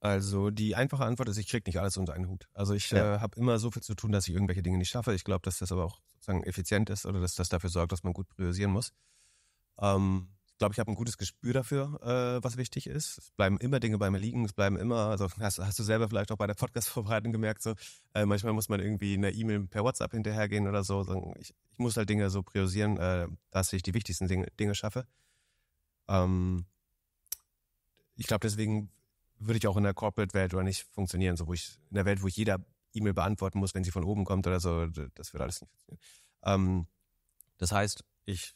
Also die einfache Antwort ist, ich krieg nicht alles unter einen Hut. Also ich ja. äh, habe immer so viel zu tun, dass ich irgendwelche Dinge nicht schaffe. Ich glaube, dass das aber auch sozusagen effizient ist oder dass das dafür sorgt, dass man gut priorisieren muss. Ähm, glaube, ich habe ein gutes Gespür dafür, äh, was wichtig ist. Es bleiben immer Dinge bei mir liegen, es bleiben immer, also hast, hast du selber vielleicht auch bei der Podcast-Vorbereitung gemerkt, so äh, manchmal muss man irgendwie eine E-Mail per WhatsApp hinterhergehen oder so. so ich, ich, muss halt Dinge so priorisieren, äh, dass ich die wichtigsten Dinge, Dinge schaffe. Ähm, ich glaube, deswegen würde ich auch in der Corporate-Welt oder nicht funktionieren, so wo ich, in der Welt, wo ich jeder E-Mail beantworten muss, wenn sie von oben kommt oder so, das würde alles nicht funktionieren. Ähm, das heißt, ich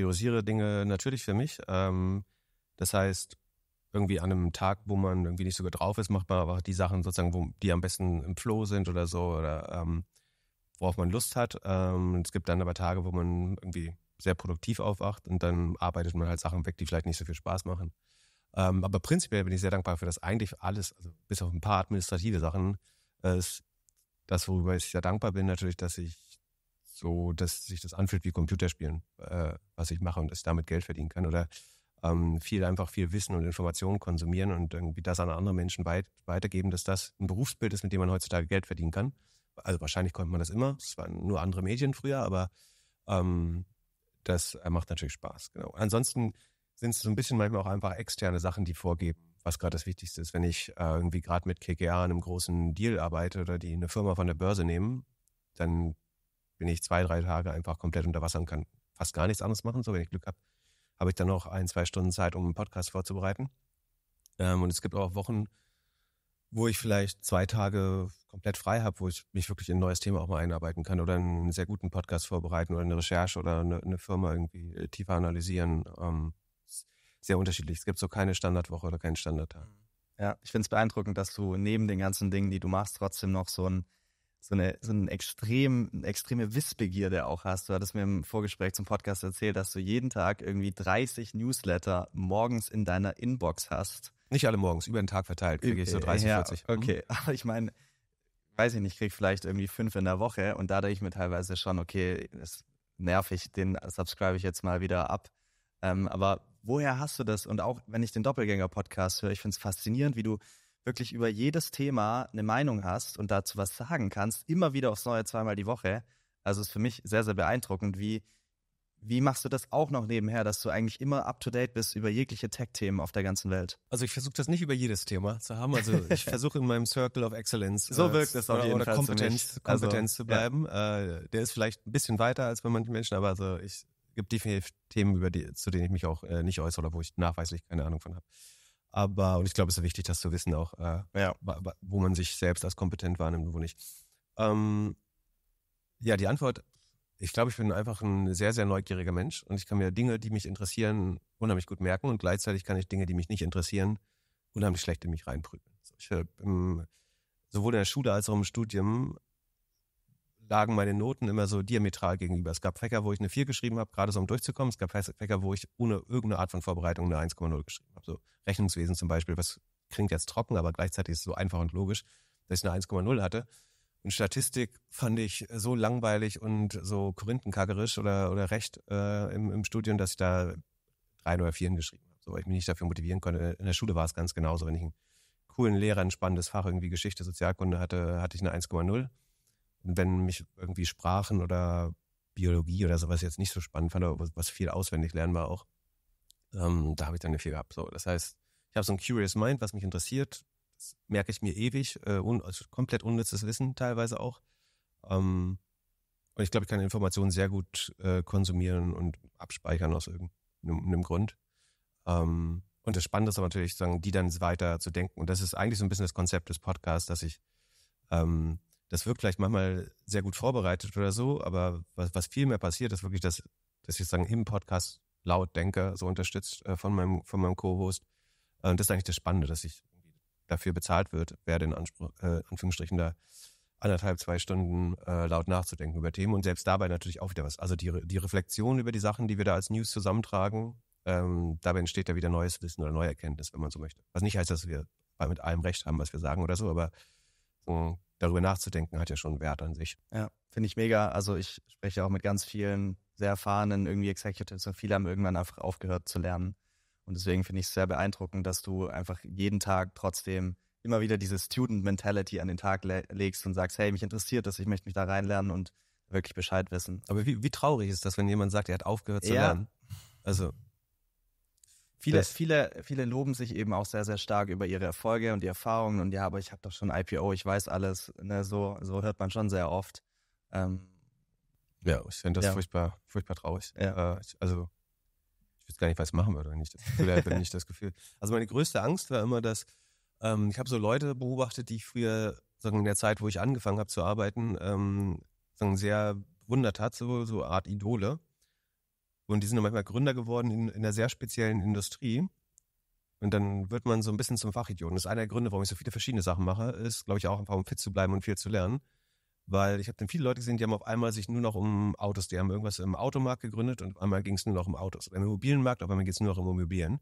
priorisiere Dinge natürlich für mich. Ähm, das heißt, irgendwie an einem Tag, wo man irgendwie nicht so gut drauf ist, macht man aber die Sachen sozusagen, wo, die am besten im Flow sind oder so oder ähm, worauf man Lust hat. Ähm, es gibt dann aber Tage, wo man irgendwie sehr produktiv aufwacht und dann arbeitet man halt Sachen weg, die vielleicht nicht so viel Spaß machen. Ähm, aber prinzipiell bin ich sehr dankbar für das eigentlich alles, also bis auf ein paar administrative Sachen, äh, ist das, worüber ich sehr dankbar bin, natürlich, dass ich so, dass sich das anfühlt wie Computerspielen, äh, was ich mache und es damit Geld verdienen kann. Oder ähm, viel einfach viel Wissen und Informationen konsumieren und irgendwie das an andere Menschen weit, weitergeben, dass das ein Berufsbild ist, mit dem man heutzutage Geld verdienen kann. Also wahrscheinlich konnte man das immer. Es waren nur andere Medien früher, aber ähm, das äh, macht natürlich Spaß. Genau. Ansonsten sind es so ein bisschen manchmal auch einfach externe Sachen, die vorgeben, was gerade das Wichtigste ist. Wenn ich äh, irgendwie gerade mit KKR an einem großen Deal arbeite oder die eine Firma von der Börse nehmen, dann bin ich zwei, drei Tage einfach komplett unter Wasser und kann fast gar nichts anderes machen. So, wenn ich Glück habe, habe ich dann noch ein, zwei Stunden Zeit, um einen Podcast vorzubereiten. Ähm, und es gibt auch Wochen, wo ich vielleicht zwei Tage komplett frei habe, wo ich mich wirklich in ein neues Thema auch mal einarbeiten kann oder einen sehr guten Podcast vorbereiten oder eine Recherche oder eine, eine Firma irgendwie äh, tiefer analysieren. Ähm, sehr unterschiedlich. Es gibt so keine Standardwoche oder keinen Standardtag. Ja, ich finde es beeindruckend, dass du neben den ganzen Dingen, die du machst, trotzdem noch so ein so eine, so eine extrem, extreme Wissbegierde auch hast. Du hattest mir im Vorgespräch zum Podcast erzählt, dass du jeden Tag irgendwie 30 Newsletter morgens in deiner Inbox hast. Nicht alle morgens, über den Tag verteilt kriege ich so 30, äh, ja, 40. Mhm. Okay, <laughs> aber ich meine, weiß ich nicht, kriege vielleicht irgendwie fünf in der Woche und da denke ich mir teilweise schon, okay, ist nervig, den subscribe ich jetzt mal wieder ab. Ähm, aber woher hast du das? Und auch wenn ich den Doppelgänger-Podcast höre, ich finde es faszinierend, wie du wirklich über jedes Thema eine Meinung hast und dazu was sagen kannst, immer wieder aufs Neue zweimal die Woche. Also ist für mich sehr, sehr beeindruckend, wie, wie machst du das auch noch nebenher, dass du eigentlich immer up to date bist über jegliche Tech-Themen auf der ganzen Welt? Also ich versuche das nicht über jedes Thema zu haben. Also <laughs> ich versuche in meinem Circle of Excellence so äh, wirkt das auf jeden Fall also, Kompetenz, zu Kompetenz also, zu bleiben. Ja. Äh, der ist vielleicht ein bisschen weiter als bei manchen Menschen, aber also ich gibt definitiv Themen, über die, zu denen ich mich auch äh, nicht äußere oder wo ich nachweislich keine Ahnung von habe. Aber, und ich glaube, es ist wichtig, das zu wissen auch, äh, ja. wo man sich selbst als kompetent wahrnimmt und wo nicht. Ähm, ja, die Antwort, ich glaube, ich bin einfach ein sehr, sehr neugieriger Mensch und ich kann mir Dinge, die mich interessieren, unheimlich gut merken und gleichzeitig kann ich Dinge, die mich nicht interessieren, unheimlich schlecht in mich reinprügeln. ich, ähm, sowohl in der Schule als auch im Studium lagen meine Noten immer so diametral gegenüber. Es gab Fächer, wo ich eine 4 geschrieben habe, gerade so um durchzukommen. Es gab Fächer, wo ich ohne irgendeine Art von Vorbereitung eine 1,0 geschrieben habe. So Rechnungswesen zum Beispiel, was klingt jetzt trocken, aber gleichzeitig ist es so einfach und logisch, dass ich eine 1,0 hatte. Und Statistik fand ich so langweilig und so korinthenkackerisch oder, oder recht äh, im, im Studium, dass ich da drei oder vier geschrieben habe, so weil ich mich nicht dafür motivieren konnte. In der Schule war es ganz genauso. Wenn ich einen coolen Lehrer, ein spannendes Fach, irgendwie Geschichte, Sozialkunde hatte, hatte ich eine 1,0 wenn mich irgendwie Sprachen oder Biologie oder sowas jetzt nicht so spannend fand, aber was viel auswendig lernen war auch, ähm, da habe ich dann eine viel gehabt. So, das heißt, ich habe so ein Curious Mind, was mich interessiert, das merke ich mir ewig, äh, un also komplett unnützes Wissen teilweise auch. Ähm, und ich glaube, ich kann Informationen sehr gut äh, konsumieren und abspeichern aus irgendeinem Grund. Ähm, und das Spannende ist aber natürlich, sagen, die dann weiter zu denken. Und das ist eigentlich so ein bisschen das Konzept des Podcasts, dass ich ähm, das wirkt vielleicht manchmal sehr gut vorbereitet oder so, aber was, was viel mehr passiert, ist wirklich, dass, dass ich sagen, im Podcast laut denke, so unterstützt äh, von meinem, von meinem Co-Host. Äh, das ist eigentlich das Spannende, dass ich dafür bezahlt wird, werde in Anspruch, äh, Anführungsstrichen da anderthalb, zwei Stunden äh, laut nachzudenken über Themen und selbst dabei natürlich auch wieder was. Also die, die Reflexion über die Sachen, die wir da als News zusammentragen, ähm, dabei entsteht ja wieder neues Wissen oder neue Erkenntnis, wenn man so möchte. Was nicht heißt, dass wir mit allem Recht haben, was wir sagen oder so, aber darüber nachzudenken, hat ja schon Wert an sich. Ja, finde ich mega. Also ich spreche auch mit ganz vielen sehr erfahrenen irgendwie Executives und viele haben irgendwann einfach aufgehört zu lernen. Und deswegen finde ich es sehr beeindruckend, dass du einfach jeden Tag trotzdem immer wieder diese Student-Mentality an den Tag le legst und sagst, hey, mich interessiert das, ich möchte mich da reinlernen und wirklich Bescheid wissen. Aber wie, wie traurig ist das, wenn jemand sagt, er hat aufgehört zu ja. lernen? Also Viele, viele, viele loben sich eben auch sehr, sehr stark über ihre Erfolge und die Erfahrungen und ja, aber ich habe doch schon IPO, ich weiß alles. Ne, so, so hört man schon sehr oft. Ähm, ja, ich finde das ja. furchtbar, furchtbar traurig. Ja. Äh, ich, also ich weiß gar nicht, was ich machen würde, wenn ich das Gefühl hätte, wenn ich das Gefühl. <laughs> Also meine größte Angst war immer, dass ähm, ich habe so Leute beobachtet, die ich früher, sagen in der Zeit, wo ich angefangen habe zu arbeiten, ähm, sagen sehr bewundert hat, so so Art Idole. Und die sind manchmal Gründer geworden in, in einer sehr speziellen Industrie. Und dann wird man so ein bisschen zum Fachidioten. Das ist einer der Gründe, warum ich so viele verschiedene Sachen mache, ist, glaube ich, auch einfach, um fit zu bleiben und viel zu lernen. Weil ich habe dann viele Leute gesehen, die haben auf einmal sich nur noch um Autos, die haben irgendwas im Automarkt gegründet und auf einmal ging es nur noch um Autos. Im Immobilienmarkt, auf einmal geht es nur noch um Immobilien.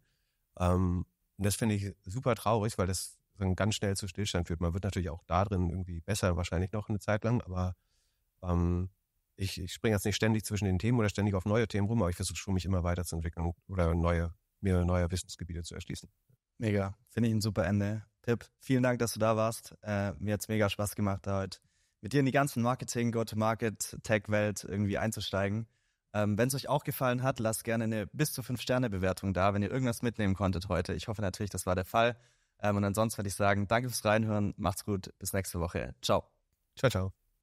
Ähm, und das finde ich super traurig, weil das dann ganz schnell zu Stillstand führt. Man wird natürlich auch da drin irgendwie besser, wahrscheinlich noch eine Zeit lang, aber ähm, ich, ich springe jetzt nicht ständig zwischen den Themen oder ständig auf neue Themen rum, aber ich versuche mich immer weiterzuentwickeln oder neue, mir neue Wissensgebiete zu erschließen. Mega. Finde ich ein super Ende. Tipp, vielen Dank, dass du da warst. Äh, mir es mega Spaß gemacht, da heute mit dir in die ganzen Marketing, Go-to-Market, Tech-Welt irgendwie einzusteigen. Ähm, Wenn es euch auch gefallen hat, lasst gerne eine bis zu 5-Sterne-Bewertung da, wenn ihr irgendwas mitnehmen konntet heute. Ich hoffe natürlich, das war der Fall. Ähm, und ansonsten würde ich sagen, danke fürs Reinhören, macht's gut, bis nächste Woche. Ciao. Ciao, ciao.